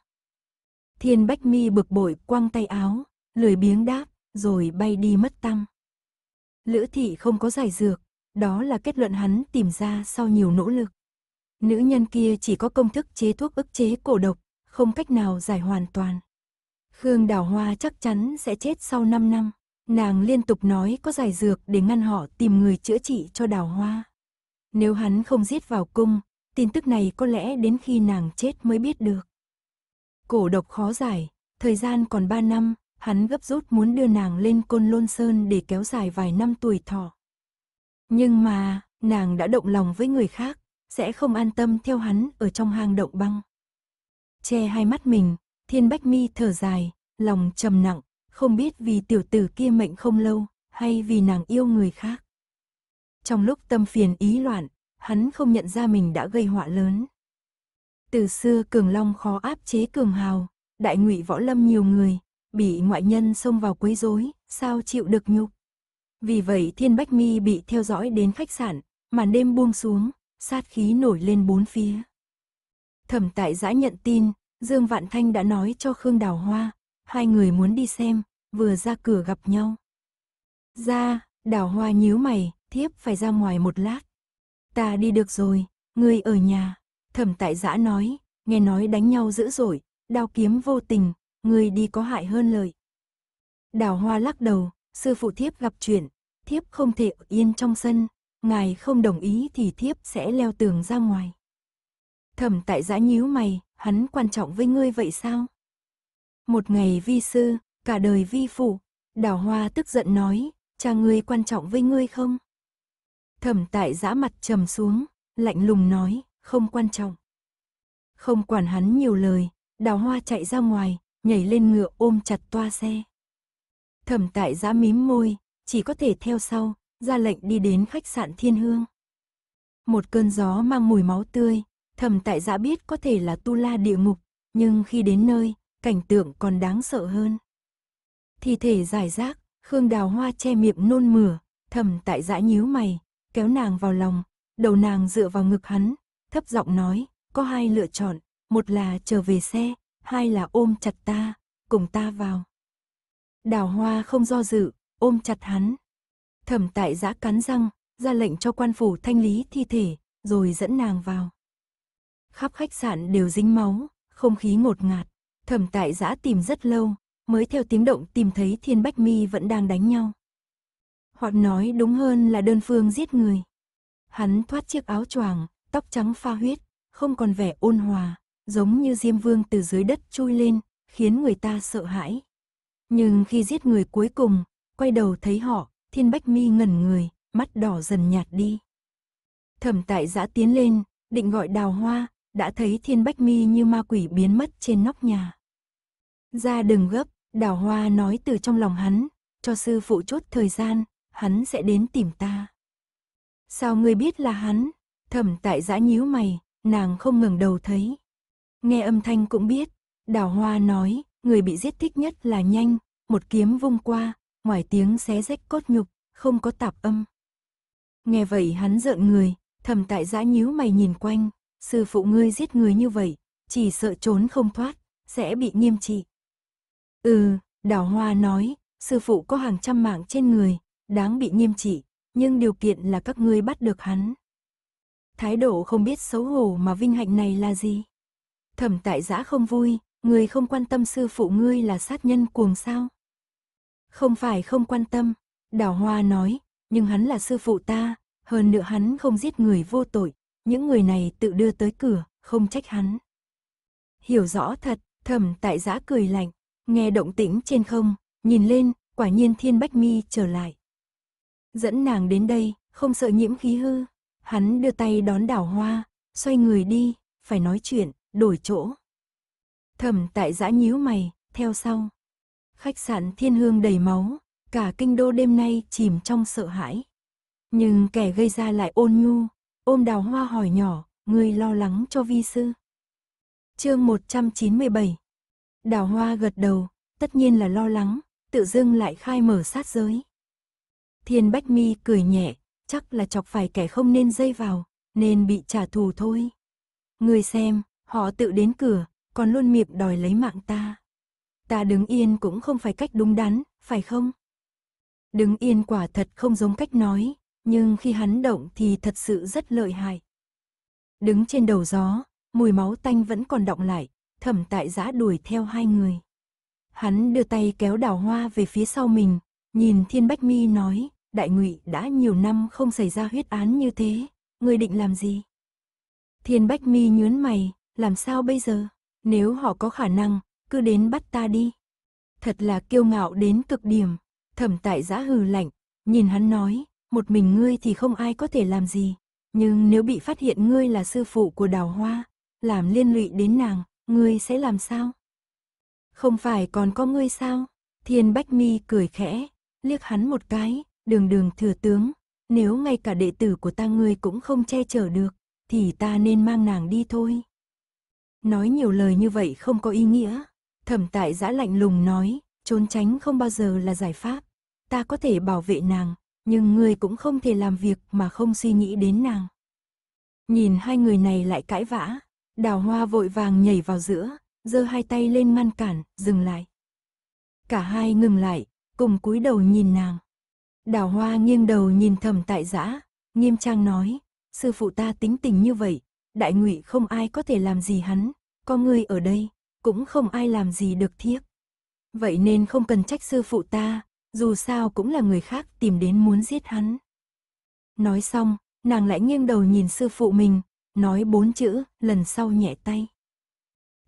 Thiên Bách Mi bực bội quăng tay áo, lười biếng đáp, rồi bay đi mất tăng. Lữ thị không có giải dược, đó là kết luận hắn tìm ra sau nhiều nỗ lực. Nữ nhân kia chỉ có công thức chế thuốc ức chế cổ độc, không cách nào giải hoàn toàn. Khương Đào Hoa chắc chắn sẽ chết sau 5 năm. Nàng liên tục nói có giải dược để ngăn họ tìm người chữa trị cho đào hoa. Nếu hắn không giết vào cung, tin tức này có lẽ đến khi nàng chết mới biết được. Cổ độc khó giải, thời gian còn 3 năm, hắn gấp rút muốn đưa nàng lên côn lôn sơn để kéo dài vài năm tuổi thọ. Nhưng mà, nàng đã động lòng với người khác, sẽ không an tâm theo hắn ở trong hang động băng. Che hai mắt mình, thiên bách mi thở dài, lòng trầm nặng, không biết vì tiểu tử kia mệnh không lâu, hay vì nàng yêu người khác. Trong lúc tâm phiền ý loạn, hắn không nhận ra mình đã gây họa lớn. Từ xưa Cường Long khó áp chế Cường Hào, đại ngụy võ lâm nhiều người, bị ngoại nhân xông vào quấy rối, sao chịu được nhục. Vì vậy Thiên Bách Mi bị theo dõi đến khách sạn, màn đêm buông xuống, sát khí nổi lên bốn phía. Thẩm tại giã nhận tin, Dương Vạn Thanh đã nói cho Khương Đào Hoa, hai người muốn đi xem, vừa ra cửa gặp nhau. Ra, đảo hoa nhíu mày, thiếp phải ra ngoài một lát. Ta đi được rồi, ngươi ở nhà. Thẩm tại giã nói, nghe nói đánh nhau dữ dội, đao kiếm vô tình, ngươi đi có hại hơn lợi. Đào hoa lắc đầu, sư phụ thiếp gặp chuyện, thiếp không thể yên trong sân, ngài không đồng ý thì thiếp sẽ leo tường ra ngoài. Thẩm tại giã nhíu mày, hắn quan trọng với ngươi vậy sao? Một ngày vi sư, cả đời vi phụ Đào hoa tức giận nói, cha ngươi quan trọng với ngươi không? Thẩm tại giã mặt trầm xuống, lạnh lùng nói, không quan trọng. Không quản hắn nhiều lời, đào hoa chạy ra ngoài, nhảy lên ngựa ôm chặt toa xe. Thẩm tại giã mím môi, chỉ có thể theo sau, ra lệnh đi đến khách sạn thiên hương. Một cơn gió mang mùi máu tươi, thẩm tại giã biết có thể là tu la địa ngục, nhưng khi đến nơi, cảnh tượng còn đáng sợ hơn thi thể giải rác, Khương Đào Hoa che miệng nôn mửa, thầm tại dã nhíu mày, kéo nàng vào lòng, đầu nàng dựa vào ngực hắn, thấp giọng nói, có hai lựa chọn, một là trở về xe, hai là ôm chặt ta, cùng ta vào. Đào Hoa không do dự, ôm chặt hắn. Thẩm tại giã cắn răng, ra lệnh cho quan phủ thanh lý thi thể, rồi dẫn nàng vào. Khắp khách sạn đều dính máu, không khí ngột ngạt. Thẩm tại giã tìm rất lâu, mới theo tiếng động tìm thấy Thiên Bách Mi vẫn đang đánh nhau. Hoặc nói đúng hơn là đơn phương giết người. Hắn thoát chiếc áo choàng, tóc trắng pha huyết, không còn vẻ ôn hòa, giống như Diêm Vương từ dưới đất chui lên, khiến người ta sợ hãi. Nhưng khi giết người cuối cùng, quay đầu thấy họ, Thiên Bách Mi ngẩn người, mắt đỏ dần nhạt đi. Thẩm tại giã tiến lên, định gọi đào hoa, đã thấy Thiên Bách Mi như ma quỷ biến mất trên nóc nhà. Ra đừng gấp, Đào Hoa nói từ trong lòng hắn, cho sư phụ chốt thời gian, hắn sẽ đến tìm ta. Sao ngươi biết là hắn? Thẩm tại giã nhíu mày, nàng không ngừng đầu thấy. Nghe âm thanh cũng biết, Đào Hoa nói, người bị giết thích nhất là nhanh, một kiếm vung qua, ngoài tiếng xé rách cốt nhục, không có tạp âm. Nghe vậy hắn giận người, thầm tại giã nhíu mày nhìn quanh, sư phụ ngươi giết người như vậy, chỉ sợ trốn không thoát, sẽ bị nghiêm trị. Ừ, Đào Hoa nói, sư phụ có hàng trăm mạng trên người, đáng bị nghiêm trị, nhưng điều kiện là các ngươi bắt được hắn. Thái độ không biết xấu hổ mà vinh hạnh này là gì? Thẩm tại giã không vui, người không quan tâm sư phụ ngươi là sát nhân cuồng sao? Không phải không quan tâm, Đào Hoa nói, nhưng hắn là sư phụ ta, hơn nữa hắn không giết người vô tội, những người này tự đưa tới cửa, không trách hắn. Hiểu rõ thật, thẩm tại giã cười lạnh nghe động tĩnh trên không, nhìn lên, quả nhiên thiên bách mi trở lại. Dẫn nàng đến đây, không sợ nhiễm khí hư. Hắn đưa tay đón đảo hoa, xoay người đi, phải nói chuyện, đổi chỗ. Thẩm tại giã nhíu mày, theo sau. Khách sạn thiên hương đầy máu, cả kinh đô đêm nay chìm trong sợ hãi. Nhưng kẻ gây ra lại ôn nhu, ôm đào hoa hỏi nhỏ, người lo lắng cho vi sư. chương 197, Đào hoa gật đầu, tất nhiên là lo lắng, tự dưng lại khai mở sát giới. Thiên Bách Mi cười nhẹ, chắc là chọc phải kẻ không nên dây vào, nên bị trả thù thôi. Người xem, họ tự đến cửa, còn luôn miệng đòi lấy mạng ta. Ta đứng yên cũng không phải cách đúng đắn, phải không? Đứng yên quả thật không giống cách nói, nhưng khi hắn động thì thật sự rất lợi hại. Đứng trên đầu gió, mùi máu tanh vẫn còn động lại, thẩm tại giã đuổi theo hai người. Hắn đưa tay kéo đào hoa về phía sau mình, nhìn Thiên Bách Mi nói, đại ngụy đã nhiều năm không xảy ra huyết án như thế, người định làm gì? Thiên Bách Mi nhớn mày, làm sao bây giờ? Nếu họ có khả năng, cứ đến bắt ta đi. Thật là kiêu ngạo đến cực điểm, thẩm tại giã hừ lạnh, nhìn hắn nói, một mình ngươi thì không ai có thể làm gì, nhưng nếu bị phát hiện ngươi là sư phụ của đào hoa, làm liên lụy đến nàng, Ngươi sẽ làm sao? Không phải còn có ngươi sao? Thiên Bách Mi cười khẽ, liếc hắn một cái, đường đường thừa tướng. Nếu ngay cả đệ tử của ta ngươi cũng không che chở được, thì ta nên mang nàng đi thôi. Nói nhiều lời như vậy không có ý nghĩa. Thẩm tại giã lạnh lùng nói, trốn tránh không bao giờ là giải pháp. Ta có thể bảo vệ nàng, nhưng ngươi cũng không thể làm việc mà không suy nghĩ đến nàng. Nhìn hai người này lại cãi vã, Đào hoa vội vàng nhảy vào giữa, giơ hai tay lên ngăn cản, dừng lại. Cả hai ngừng lại, cùng cúi đầu nhìn nàng. Đào hoa nghiêng đầu nhìn thầm tại giã, nghiêm trang nói, sư phụ ta tính tình như vậy, đại ngụy không ai có thể làm gì hắn, có ngươi ở đây, cũng không ai làm gì được thiếp. Vậy nên không cần trách sư phụ ta, dù sao cũng là người khác tìm đến muốn giết hắn. Nói xong, nàng lại nghiêng đầu nhìn sư phụ mình, nói bốn chữ, lần sau nhẹ tay.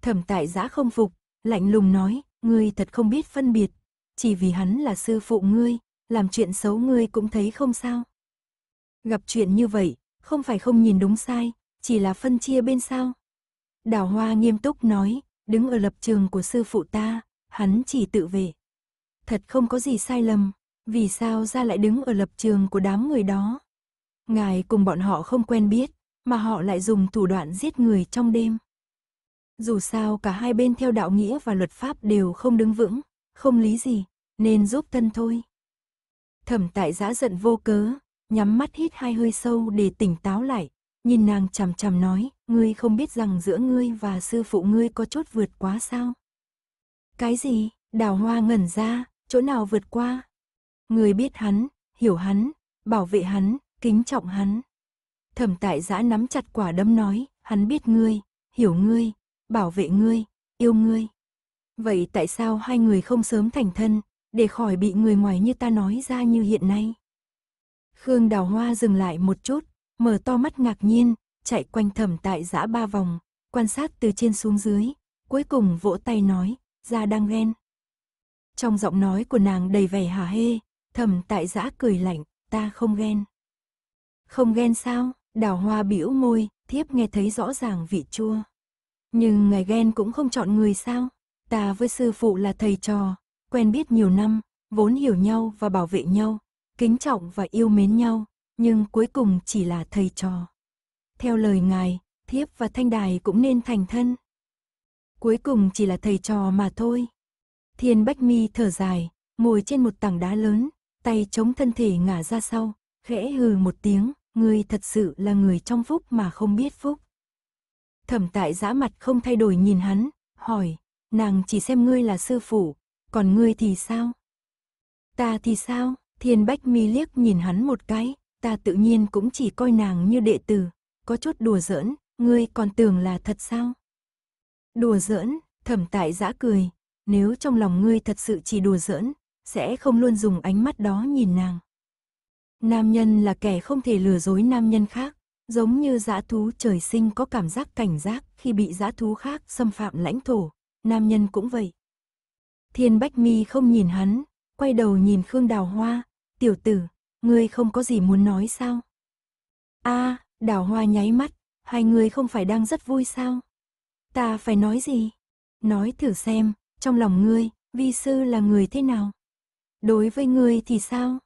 Thẩm tại giã không phục, lạnh lùng nói, ngươi thật không biết phân biệt, chỉ vì hắn là sư phụ ngươi, làm chuyện xấu ngươi cũng thấy không sao. Gặp chuyện như vậy, không phải không nhìn đúng sai, chỉ là phân chia bên sao. Đào Hoa nghiêm túc nói, đứng ở lập trường của sư phụ ta, hắn chỉ tự về Thật không có gì sai lầm, vì sao ra lại đứng ở lập trường của đám người đó. Ngài cùng bọn họ không quen biết, mà họ lại dùng thủ đoạn giết người trong đêm. Dù sao cả hai bên theo đạo nghĩa và luật pháp đều không đứng vững, không lý gì, nên giúp thân thôi. Thẩm tại giã giận vô cớ, nhắm mắt hít hai hơi sâu để tỉnh táo lại, nhìn nàng chằm chằm nói, ngươi không biết rằng giữa ngươi và sư phụ ngươi có chốt vượt quá sao? Cái gì? Đào hoa ngẩn ra, chỗ nào vượt qua? Người biết hắn, hiểu hắn, bảo vệ hắn, kính trọng hắn. Thẩm tại giã nắm chặt quả đấm nói, hắn biết ngươi, hiểu ngươi, bảo vệ ngươi, yêu ngươi. Vậy tại sao hai người không sớm thành thân, để khỏi bị người ngoài như ta nói ra như hiện nay? Khương đào hoa dừng lại một chút, mở to mắt ngạc nhiên, chạy quanh thẩm tại giã ba vòng, quan sát từ trên xuống dưới, cuối cùng vỗ tay nói, ra đang ghen. Trong giọng nói của nàng đầy vẻ hả hê, thẩm tại giã cười lạnh, ta không ghen. Không ghen sao? Đào hoa biểu môi, thiếp nghe thấy rõ ràng vị chua. Nhưng ngài ghen cũng không chọn người sao? Ta với sư phụ là thầy trò, quen biết nhiều năm, vốn hiểu nhau và bảo vệ nhau, kính trọng và yêu mến nhau, nhưng cuối cùng chỉ là thầy trò. Theo lời ngài, thiếp và thanh đài cũng nên thành thân. Cuối cùng chỉ là thầy trò mà thôi. Thiên Bách Mi thở dài, ngồi trên một tảng đá lớn, tay chống thân thể ngả ra sau, khẽ hừ một tiếng, người thật sự là người trong phúc mà không biết phúc. Thẩm tại giã mặt không thay đổi nhìn hắn, hỏi, nàng chỉ xem ngươi là sư phụ, còn ngươi thì sao? Ta thì sao? Thiên Bách mi liếc nhìn hắn một cái, ta tự nhiên cũng chỉ coi nàng như đệ tử, có chút đùa giỡn, ngươi còn tưởng là thật sao? Đùa giỡn, thẩm tại giã cười, nếu trong lòng ngươi thật sự chỉ đùa giỡn, sẽ không luôn dùng ánh mắt đó nhìn nàng. Nam nhân là kẻ không thể lừa dối nam nhân khác, giống như dã thú trời sinh có cảm giác cảnh giác khi bị dã thú khác xâm phạm lãnh thổ, nam nhân cũng vậy. Thiên Bách Mi không nhìn hắn, quay đầu nhìn Khương Đào Hoa, "Tiểu tử, ngươi không có gì muốn nói sao?" "A." À, Đào Hoa nháy mắt, "Hai người không phải đang rất vui sao? Ta phải nói gì? Nói thử xem, trong lòng ngươi, vi sư là người thế nào? Đối với ngươi thì sao?"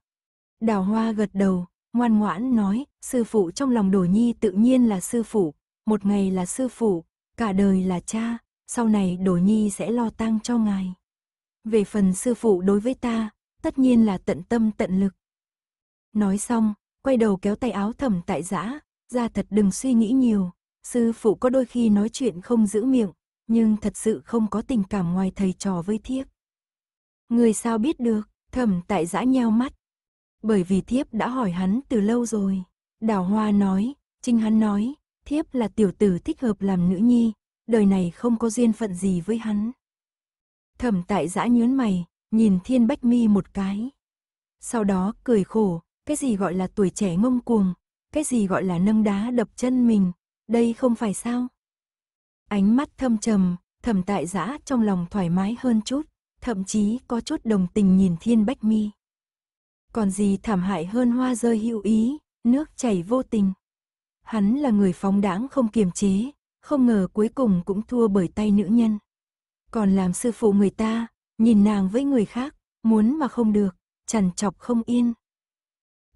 Đào hoa gật đầu, ngoan ngoãn nói, sư phụ trong lòng đồ nhi tự nhiên là sư phụ, một ngày là sư phụ, cả đời là cha, sau này đồ nhi sẽ lo tang cho ngài. Về phần sư phụ đối với ta, tất nhiên là tận tâm tận lực. Nói xong, quay đầu kéo tay áo thầm tại giã, ra thật đừng suy nghĩ nhiều, sư phụ có đôi khi nói chuyện không giữ miệng, nhưng thật sự không có tình cảm ngoài thầy trò với thiếp. Người sao biết được, thầm tại giã nheo mắt, bởi vì thiếp đã hỏi hắn từ lâu rồi. Đào Hoa nói, Trinh hắn nói, thiếp là tiểu tử thích hợp làm nữ nhi, đời này không có duyên phận gì với hắn. Thẩm tại giã nhớn mày, nhìn Thiên Bách Mi một cái. Sau đó cười khổ, cái gì gọi là tuổi trẻ ngông cuồng, cái gì gọi là nâng đá đập chân mình, đây không phải sao? Ánh mắt thâm trầm, thẩm tại giã trong lòng thoải mái hơn chút, thậm chí có chút đồng tình nhìn Thiên Bách Mi. Còn gì thảm hại hơn hoa rơi hữu ý, nước chảy vô tình. Hắn là người phóng đãng không kiềm chế, không ngờ cuối cùng cũng thua bởi tay nữ nhân. Còn làm sư phụ người ta, nhìn nàng với người khác, muốn mà không được, chằn chọc không yên.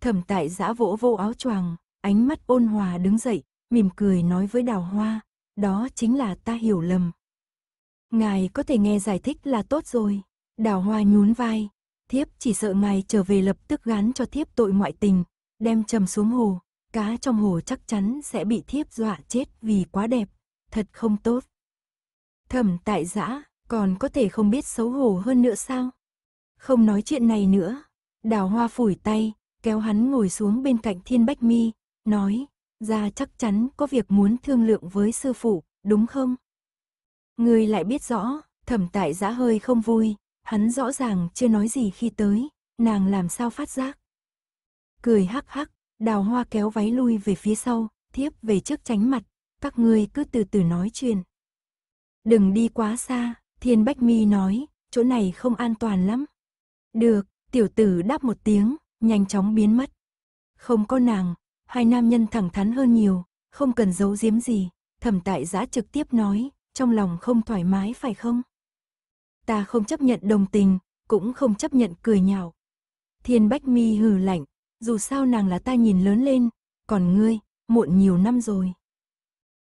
Thẩm tại giã vỗ vô áo choàng, ánh mắt ôn hòa đứng dậy, mỉm cười nói với đào hoa, đó chính là ta hiểu lầm. Ngài có thể nghe giải thích là tốt rồi. Đào hoa nhún vai, thiếp chỉ sợ ngài trở về lập tức gán cho thiếp tội ngoại tình, đem trầm xuống hồ, cá trong hồ chắc chắn sẽ bị thiếp dọa chết vì quá đẹp, thật không tốt. Thẩm tại giã, còn có thể không biết xấu hổ hơn nữa sao? Không nói chuyện này nữa, đào hoa phủi tay, kéo hắn ngồi xuống bên cạnh thiên bách mi, nói, ra chắc chắn có việc muốn thương lượng với sư phụ, đúng không? Người lại biết rõ, thẩm tại giã hơi không vui, Hắn rõ ràng chưa nói gì khi tới, nàng làm sao phát giác. Cười hắc hắc, đào hoa kéo váy lui về phía sau, thiếp về trước tránh mặt, các ngươi cứ từ từ nói chuyện. Đừng đi quá xa, thiên bách mi nói, chỗ này không an toàn lắm. Được, tiểu tử đáp một tiếng, nhanh chóng biến mất. Không có nàng, hai nam nhân thẳng thắn hơn nhiều, không cần giấu giếm gì, thẩm tại giã trực tiếp nói, trong lòng không thoải mái phải không? ta không chấp nhận đồng tình, cũng không chấp nhận cười nhạo. Thiên Bách Mi hừ lạnh, dù sao nàng là ta nhìn lớn lên, còn ngươi, muộn nhiều năm rồi.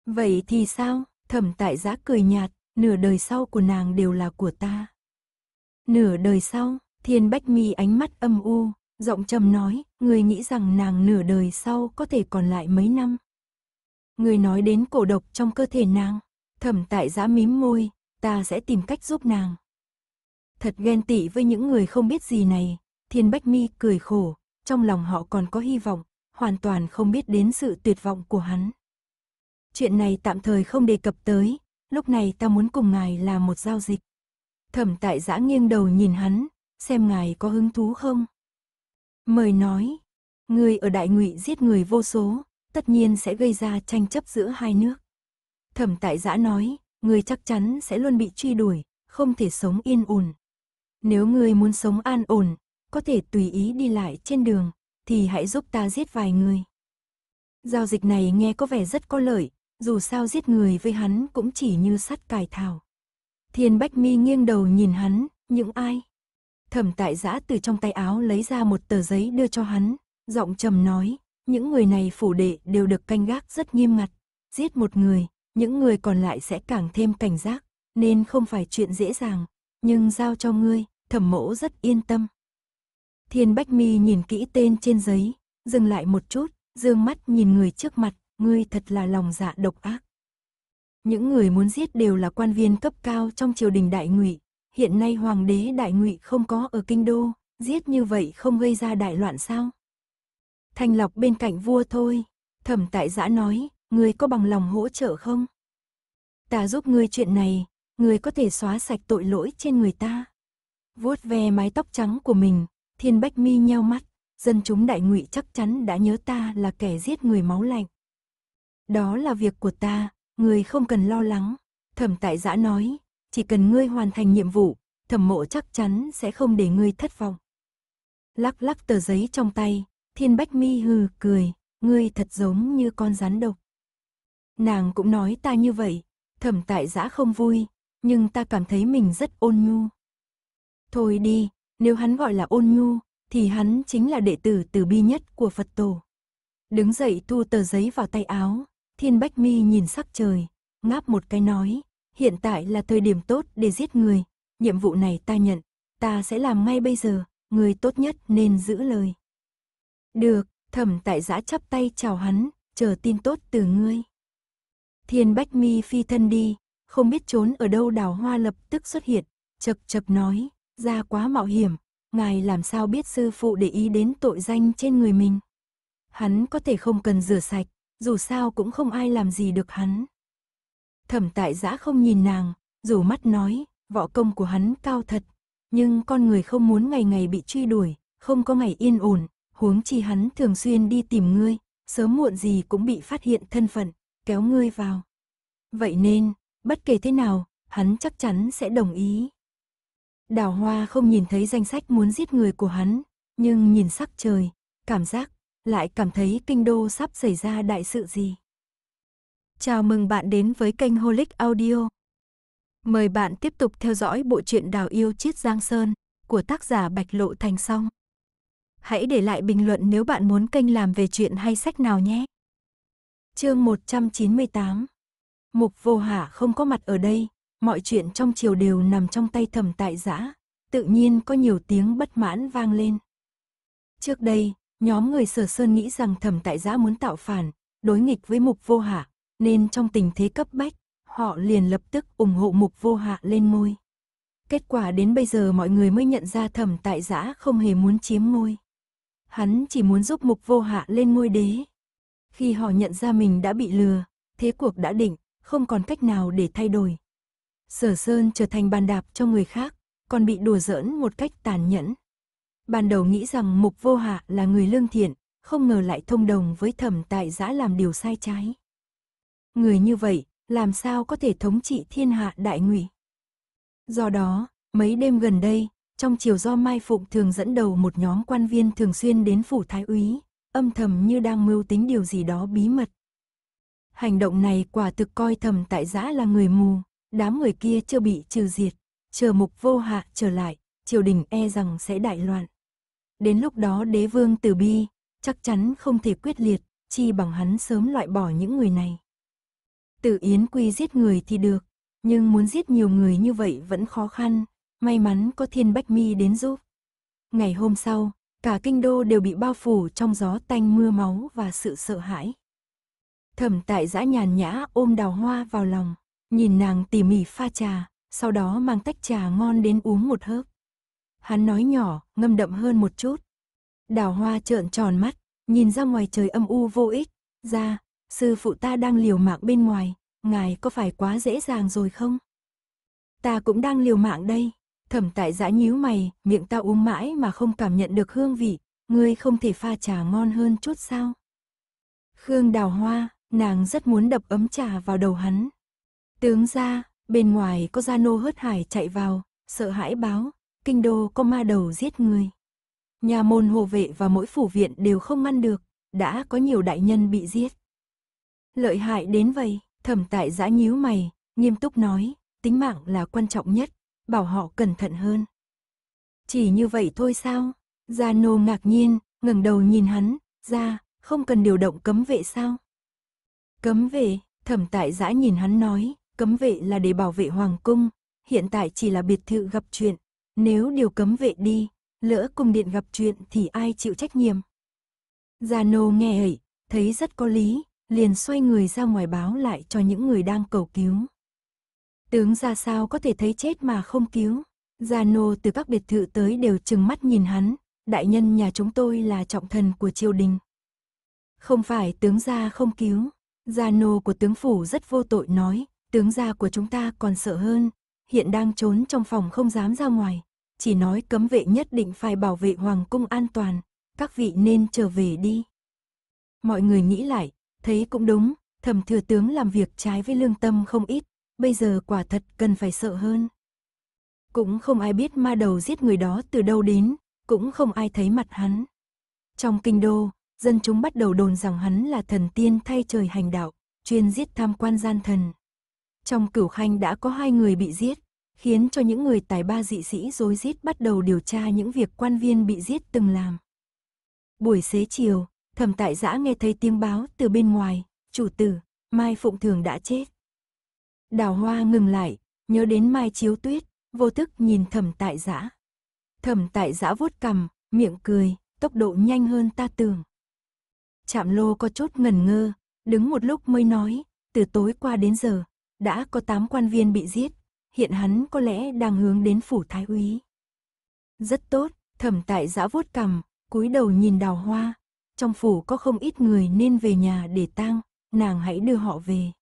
Vậy thì sao? Thẩm tại giã cười nhạt, nửa đời sau của nàng đều là của ta. Nửa đời sau, Thiên Bách Mi ánh mắt âm u, giọng trầm nói, người nghĩ rằng nàng nửa đời sau có thể còn lại mấy năm. Người nói đến cổ độc trong cơ thể nàng, thẩm tại giã mím môi, ta sẽ tìm cách giúp nàng thật ghen tị với những người không biết gì này. Thiên Bách Mi cười khổ, trong lòng họ còn có hy vọng, hoàn toàn không biết đến sự tuyệt vọng của hắn. Chuyện này tạm thời không đề cập tới, lúc này ta muốn cùng ngài làm một giao dịch. Thẩm tại giã nghiêng đầu nhìn hắn, xem ngài có hứng thú không. Mời nói, người ở đại ngụy giết người vô số, tất nhiên sẽ gây ra tranh chấp giữa hai nước. Thẩm tại giã nói, người chắc chắn sẽ luôn bị truy đuổi, không thể sống yên ổn. Nếu ngươi muốn sống an ổn, có thể tùy ý đi lại trên đường, thì hãy giúp ta giết vài người. Giao dịch này nghe có vẻ rất có lợi, dù sao giết người với hắn cũng chỉ như sắt cài thảo. Thiên Bách Mi nghiêng đầu nhìn hắn, những ai? Thẩm tại giã từ trong tay áo lấy ra một tờ giấy đưa cho hắn, giọng trầm nói, những người này phủ đệ đều được canh gác rất nghiêm ngặt, giết một người, những người còn lại sẽ càng thêm cảnh giác, nên không phải chuyện dễ dàng, nhưng giao cho ngươi, thẩm mẫu rất yên tâm. Thiên Bách Mi nhìn kỹ tên trên giấy, dừng lại một chút, dương mắt nhìn người trước mặt, ngươi thật là lòng dạ độc ác. Những người muốn giết đều là quan viên cấp cao trong triều đình đại ngụy, hiện nay hoàng đế đại ngụy không có ở kinh đô, giết như vậy không gây ra đại loạn sao? Thanh lọc bên cạnh vua thôi, thẩm tại giã nói, ngươi có bằng lòng hỗ trợ không? Ta giúp ngươi chuyện này, ngươi có thể xóa sạch tội lỗi trên người ta vuốt ve mái tóc trắng của mình, Thiên Bách Mi nheo mắt, dân chúng đại ngụy chắc chắn đã nhớ ta là kẻ giết người máu lạnh. Đó là việc của ta, người không cần lo lắng, thẩm tại giã nói, chỉ cần ngươi hoàn thành nhiệm vụ, thẩm mộ chắc chắn sẽ không để ngươi thất vọng. Lắc lắc tờ giấy trong tay, Thiên Bách Mi hừ cười, ngươi thật giống như con rắn độc. Nàng cũng nói ta như vậy, thẩm tại giã không vui, nhưng ta cảm thấy mình rất ôn nhu. Thôi đi, nếu hắn gọi là ôn nhu, thì hắn chính là đệ tử từ bi nhất của Phật tổ. Đứng dậy thu tờ giấy vào tay áo, Thiên Bách Mi nhìn sắc trời, ngáp một cái nói, hiện tại là thời điểm tốt để giết người, nhiệm vụ này ta nhận, ta sẽ làm ngay bây giờ, người tốt nhất nên giữ lời. Được, thẩm tại giã chắp tay chào hắn, chờ tin tốt từ ngươi. Thiên Bách Mi phi thân đi, không biết trốn ở đâu đào hoa lập tức xuất hiện, chập chập nói, ra quá mạo hiểm, ngài làm sao biết sư phụ để ý đến tội danh trên người mình. Hắn có thể không cần rửa sạch, dù sao cũng không ai làm gì được hắn. Thẩm tại giã không nhìn nàng, dù mắt nói, võ công của hắn cao thật, nhưng con người không muốn ngày ngày bị truy đuổi, không có ngày yên ổn, huống chi hắn thường xuyên đi tìm ngươi, sớm muộn gì cũng bị phát hiện thân phận, kéo ngươi vào. Vậy nên, bất kể thế nào, hắn chắc chắn sẽ đồng ý. Đào hoa không nhìn thấy danh sách muốn giết người của hắn, nhưng nhìn sắc trời, cảm giác, lại cảm thấy kinh đô sắp xảy ra đại sự gì. Chào mừng bạn đến với kênh Holic Audio. Mời bạn tiếp tục theo dõi bộ truyện Đào yêu chiết Giang Sơn của tác giả Bạch Lộ Thành Song. Hãy để lại bình luận nếu bạn muốn kênh làm về chuyện hay sách nào nhé. Chương 198 Mục Vô Hạ không có mặt ở đây, mọi chuyện trong triều đều nằm trong tay thẩm tại giã, tự nhiên có nhiều tiếng bất mãn vang lên. Trước đây, nhóm người sở sơn nghĩ rằng thẩm tại giã muốn tạo phản, đối nghịch với mục vô hạ, nên trong tình thế cấp bách, họ liền lập tức ủng hộ mục vô hạ lên ngôi. Kết quả đến bây giờ mọi người mới nhận ra thẩm tại giã không hề muốn chiếm ngôi. Hắn chỉ muốn giúp mục vô hạ lên ngôi đế. Khi họ nhận ra mình đã bị lừa, thế cuộc đã định, không còn cách nào để thay đổi, Sở Sơn trở thành bàn đạp cho người khác, còn bị đùa giỡn một cách tàn nhẫn. Ban đầu nghĩ rằng Mục Vô Hạ là người lương thiện, không ngờ lại thông đồng với thẩm tại giã làm điều sai trái. Người như vậy, làm sao có thể thống trị thiên hạ đại ngụy? Do đó, mấy đêm gần đây, trong chiều do Mai Phụng thường dẫn đầu một nhóm quan viên thường xuyên đến phủ thái úy, âm thầm như đang mưu tính điều gì đó bí mật. Hành động này quả thực coi thầm tại giã là người mù, đám người kia chưa bị trừ diệt, chờ mục vô hạ trở lại, triều đình e rằng sẽ đại loạn. Đến lúc đó đế vương từ bi, chắc chắn không thể quyết liệt, chi bằng hắn sớm loại bỏ những người này. tự Yến Quy giết người thì được, nhưng muốn giết nhiều người như vậy vẫn khó khăn, may mắn có Thiên Bách Mi đến giúp. Ngày hôm sau, cả kinh đô đều bị bao phủ trong gió tanh mưa máu và sự sợ hãi. Thẩm tại giã nhàn nhã ôm đào hoa vào lòng. Nhìn nàng tỉ mỉ pha trà, sau đó mang tách trà ngon đến uống một hớp. Hắn nói nhỏ, ngâm đậm hơn một chút. Đào hoa trợn tròn mắt, nhìn ra ngoài trời âm u vô ích. Ra, sư phụ ta đang liều mạng bên ngoài, ngài có phải quá dễ dàng rồi không? Ta cũng đang liều mạng đây. Thẩm tại giã nhíu mày, miệng ta uống mãi mà không cảm nhận được hương vị, ngươi không thể pha trà ngon hơn chút sao? Khương đào hoa, nàng rất muốn đập ấm trà vào đầu hắn, Tướng ra, bên ngoài có gia nô hớt hải chạy vào, sợ hãi báo, kinh đô có ma đầu giết người. Nhà môn hồ vệ và mỗi phủ viện đều không ngăn được, đã có nhiều đại nhân bị giết. Lợi hại đến vậy, thẩm tại giã nhíu mày, nghiêm túc nói, tính mạng là quan trọng nhất, bảo họ cẩn thận hơn. Chỉ như vậy thôi sao? Gia nô ngạc nhiên, ngẩng đầu nhìn hắn, ra, không cần điều động cấm vệ sao? Cấm vệ, thẩm tại giã nhìn hắn nói, Cấm vệ là để bảo vệ hoàng cung, hiện tại chỉ là biệt thự gặp chuyện. Nếu điều cấm vệ đi, lỡ cung điện gặp chuyện thì ai chịu trách nhiệm? Gia Nô nghe ấy, thấy rất có lý, liền xoay người ra ngoài báo lại cho những người đang cầu cứu. Tướng ra sao có thể thấy chết mà không cứu? Gia Nô từ các biệt thự tới đều chừng mắt nhìn hắn, đại nhân nhà chúng tôi là trọng thần của triều đình. Không phải tướng gia không cứu, Gia Nô của tướng phủ rất vô tội nói, Tướng gia của chúng ta còn sợ hơn, hiện đang trốn trong phòng không dám ra ngoài. Chỉ nói cấm vệ nhất định phải bảo vệ hoàng cung an toàn, các vị nên trở về đi. Mọi người nghĩ lại, thấy cũng đúng, thầm thừa tướng làm việc trái với lương tâm không ít, bây giờ quả thật cần phải sợ hơn. Cũng không ai biết ma đầu giết người đó từ đâu đến, cũng không ai thấy mặt hắn. Trong kinh đô, dân chúng bắt đầu đồn rằng hắn là thần tiên thay trời hành đạo, chuyên giết tham quan gian thần. Trong cửu khanh đã có hai người bị giết, khiến cho những người tài ba dị sĩ dối rít bắt đầu điều tra những việc quan viên bị giết từng làm. Buổi xế chiều, thẩm tại giã nghe thấy tiếng báo từ bên ngoài, chủ tử, Mai Phụng Thường đã chết. Đào hoa ngừng lại, nhớ đến Mai Chiếu Tuyết, vô thức nhìn thẩm tại giã. Thẩm tại giã vuốt cằm, miệng cười, tốc độ nhanh hơn ta tưởng. Chạm lô có chút ngẩn ngơ, đứng một lúc mới nói, từ tối qua đến giờ, đã có 8 quan viên bị giết, hiện hắn có lẽ đang hướng đến phủ thái úy. Rất tốt, thẩm tại giã vuốt cằm, cúi đầu nhìn đào hoa, trong phủ có không ít người nên về nhà để tang, nàng hãy đưa họ về.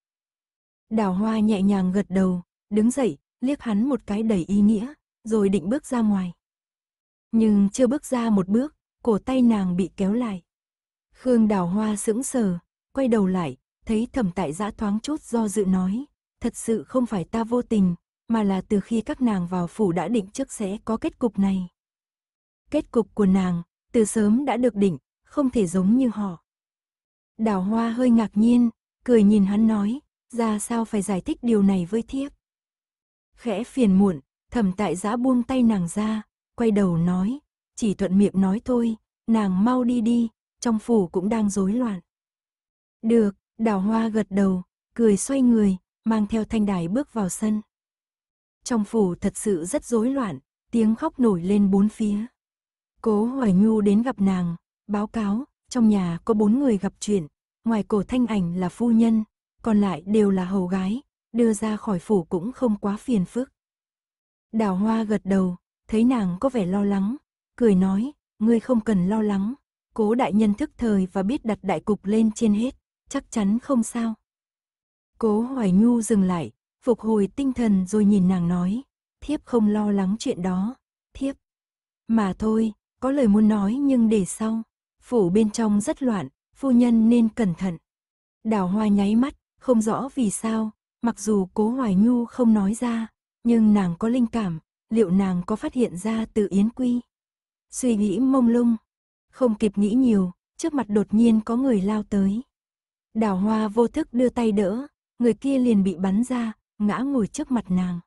Đào hoa nhẹ nhàng gật đầu, đứng dậy, liếc hắn một cái đầy ý nghĩa, rồi định bước ra ngoài. Nhưng chưa bước ra một bước, cổ tay nàng bị kéo lại. Khương đào hoa sững sờ, quay đầu lại, thấy thẩm tại giã thoáng chút do dự nói thật sự không phải ta vô tình, mà là từ khi các nàng vào phủ đã định trước sẽ có kết cục này. Kết cục của nàng, từ sớm đã được định, không thể giống như họ. Đào hoa hơi ngạc nhiên, cười nhìn hắn nói, ra sao phải giải thích điều này với thiếp. Khẽ phiền muộn, thẩm tại giã buông tay nàng ra, quay đầu nói, chỉ thuận miệng nói thôi, nàng mau đi đi, trong phủ cũng đang rối loạn. Được, đào hoa gật đầu, cười xoay người, mang theo thanh đài bước vào sân. Trong phủ thật sự rất rối loạn, tiếng khóc nổi lên bốn phía. Cố Hoài Nhu đến gặp nàng, báo cáo, trong nhà có bốn người gặp chuyện, ngoài cổ thanh ảnh là phu nhân, còn lại đều là hầu gái, đưa ra khỏi phủ cũng không quá phiền phức. Đào Hoa gật đầu, thấy nàng có vẻ lo lắng, cười nói, ngươi không cần lo lắng, cố đại nhân thức thời và biết đặt đại cục lên trên hết, chắc chắn không sao. Cố Hoài Nhu dừng lại, phục hồi tinh thần rồi nhìn nàng nói, thiếp không lo lắng chuyện đó, thiếp. Mà thôi, có lời muốn nói nhưng để sau, phủ bên trong rất loạn, phu nhân nên cẩn thận. Đào hoa nháy mắt, không rõ vì sao, mặc dù cố Hoài Nhu không nói ra, nhưng nàng có linh cảm, liệu nàng có phát hiện ra từ Yến Quy. Suy nghĩ mông lung, không kịp nghĩ nhiều, trước mặt đột nhiên có người lao tới. Đào hoa vô thức đưa tay đỡ, người kia liền bị bắn ra, ngã ngồi trước mặt nàng.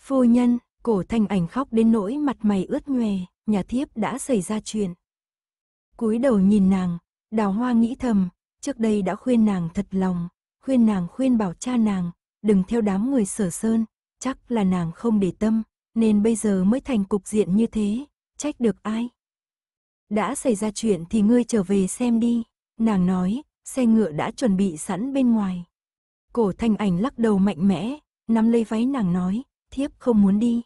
Phu nhân, cổ thanh ảnh khóc đến nỗi mặt mày ướt nhòe, nhà thiếp đã xảy ra chuyện. cúi đầu nhìn nàng, đào hoa nghĩ thầm, trước đây đã khuyên nàng thật lòng, khuyên nàng khuyên bảo cha nàng, đừng theo đám người sở sơn, chắc là nàng không để tâm, nên bây giờ mới thành cục diện như thế, trách được ai. Đã xảy ra chuyện thì ngươi trở về xem đi, nàng nói, xe ngựa đã chuẩn bị sẵn bên ngoài. Cổ thanh ảnh lắc đầu mạnh mẽ, nắm lấy váy nàng nói, thiếp không muốn đi.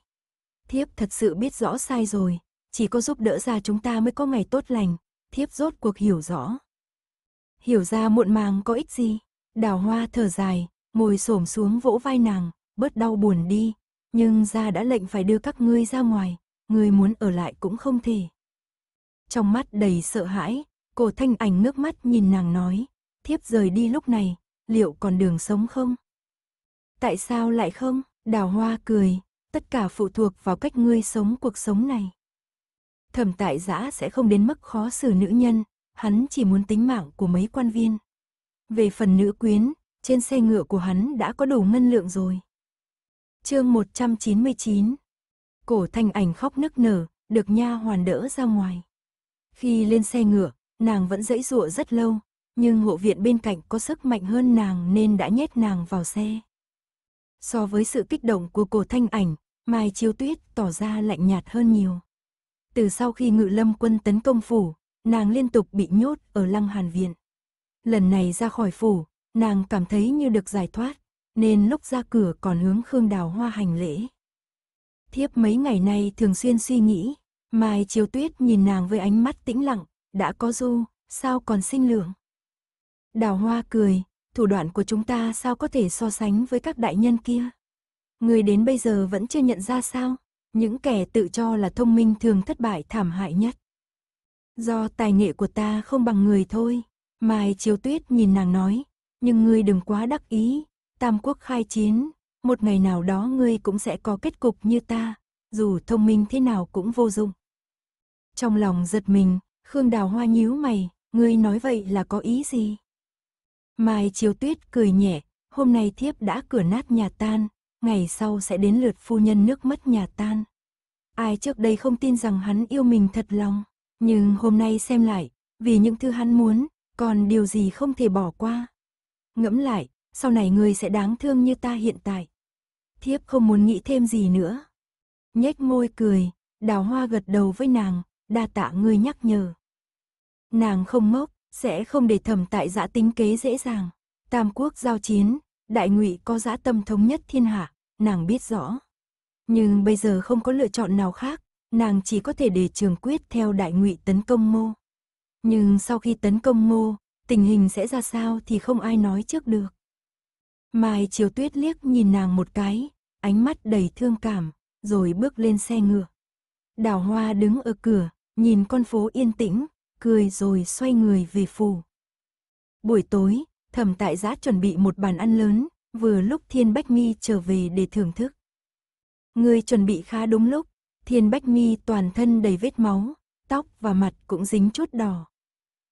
Thiếp thật sự biết rõ sai rồi, chỉ có giúp đỡ ra chúng ta mới có ngày tốt lành, thiếp rốt cuộc hiểu rõ. Hiểu ra muộn màng có ích gì, đào hoa thở dài, ngồi xổm xuống vỗ vai nàng, bớt đau buồn đi, nhưng ra đã lệnh phải đưa các ngươi ra ngoài, ngươi muốn ở lại cũng không thể. Trong mắt đầy sợ hãi, cổ thanh ảnh nước mắt nhìn nàng nói, thiếp rời đi lúc này, liệu còn đường sống không? Tại sao lại không? Đào hoa cười, tất cả phụ thuộc vào cách ngươi sống cuộc sống này. Thẩm tại giã sẽ không đến mức khó xử nữ nhân, hắn chỉ muốn tính mạng của mấy quan viên. Về phần nữ quyến, trên xe ngựa của hắn đã có đủ ngân lượng rồi. chương 199 Cổ thanh ảnh khóc nức nở, được nha hoàn đỡ ra ngoài. Khi lên xe ngựa, nàng vẫn dẫy dụa rất lâu, nhưng hộ viện bên cạnh có sức mạnh hơn nàng nên đã nhét nàng vào xe. So với sự kích động của cổ thanh ảnh, Mai Chiêu Tuyết tỏ ra lạnh nhạt hơn nhiều. Từ sau khi ngự lâm quân tấn công phủ, nàng liên tục bị nhốt ở lăng hàn viện. Lần này ra khỏi phủ, nàng cảm thấy như được giải thoát, nên lúc ra cửa còn hướng Khương Đào Hoa hành lễ. Thiếp mấy ngày nay thường xuyên suy nghĩ, Mai Chiêu Tuyết nhìn nàng với ánh mắt tĩnh lặng, đã có du, sao còn sinh lượng. Đào hoa cười, thủ đoạn của chúng ta sao có thể so sánh với các đại nhân kia. Người đến bây giờ vẫn chưa nhận ra sao, những kẻ tự cho là thông minh thường thất bại thảm hại nhất. Do tài nghệ của ta không bằng người thôi, Mai Chiếu Tuyết nhìn nàng nói, nhưng ngươi đừng quá đắc ý, Tam Quốc khai chiến, một ngày nào đó ngươi cũng sẽ có kết cục như ta, dù thông minh thế nào cũng vô dụng. Trong lòng giật mình, Khương Đào Hoa nhíu mày, ngươi nói vậy là có ý gì? Mai chiêu tuyết cười nhẹ, hôm nay thiếp đã cửa nát nhà tan, ngày sau sẽ đến lượt phu nhân nước mất nhà tan. Ai trước đây không tin rằng hắn yêu mình thật lòng, nhưng hôm nay xem lại, vì những thứ hắn muốn, còn điều gì không thể bỏ qua. Ngẫm lại, sau này người sẽ đáng thương như ta hiện tại. Thiếp không muốn nghĩ thêm gì nữa. Nhếch môi cười, đào hoa gật đầu với nàng, đa tạ ngươi nhắc nhở. Nàng không ngốc, sẽ không để thầm tại giã tính kế dễ dàng. Tam quốc giao chiến, đại ngụy có giã tâm thống nhất thiên hạ, nàng biết rõ. Nhưng bây giờ không có lựa chọn nào khác, nàng chỉ có thể để trường quyết theo đại ngụy tấn công mô. Nhưng sau khi tấn công mô, tình hình sẽ ra sao thì không ai nói trước được. Mai Chiều Tuyết liếc nhìn nàng một cái, ánh mắt đầy thương cảm, rồi bước lên xe ngựa. Đào Hoa đứng ở cửa, nhìn con phố yên tĩnh, cười rồi xoay người về phủ. Buổi tối, thẩm tại giã chuẩn bị một bàn ăn lớn, vừa lúc Thiên Bách Mi trở về để thưởng thức. Người chuẩn bị khá đúng lúc, Thiên Bách Mi toàn thân đầy vết máu, tóc và mặt cũng dính chút đỏ.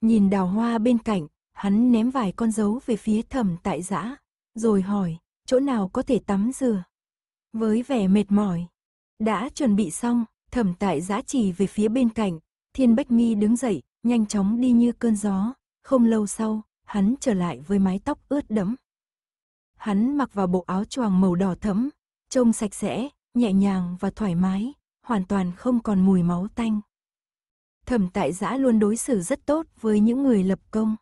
Nhìn đào hoa bên cạnh, hắn ném vài con dấu về phía thẩm tại giã, rồi hỏi, chỗ nào có thể tắm rửa. Với vẻ mệt mỏi, đã chuẩn bị xong, thẩm tại giã chỉ về phía bên cạnh, Thiên Bách Mi đứng dậy, nhanh chóng đi như cơn gió, không lâu sau, hắn trở lại với mái tóc ướt đẫm. Hắn mặc vào bộ áo choàng màu đỏ thẫm, trông sạch sẽ, nhẹ nhàng và thoải mái, hoàn toàn không còn mùi máu tanh. Thẩm tại giã luôn đối xử rất tốt với những người lập công.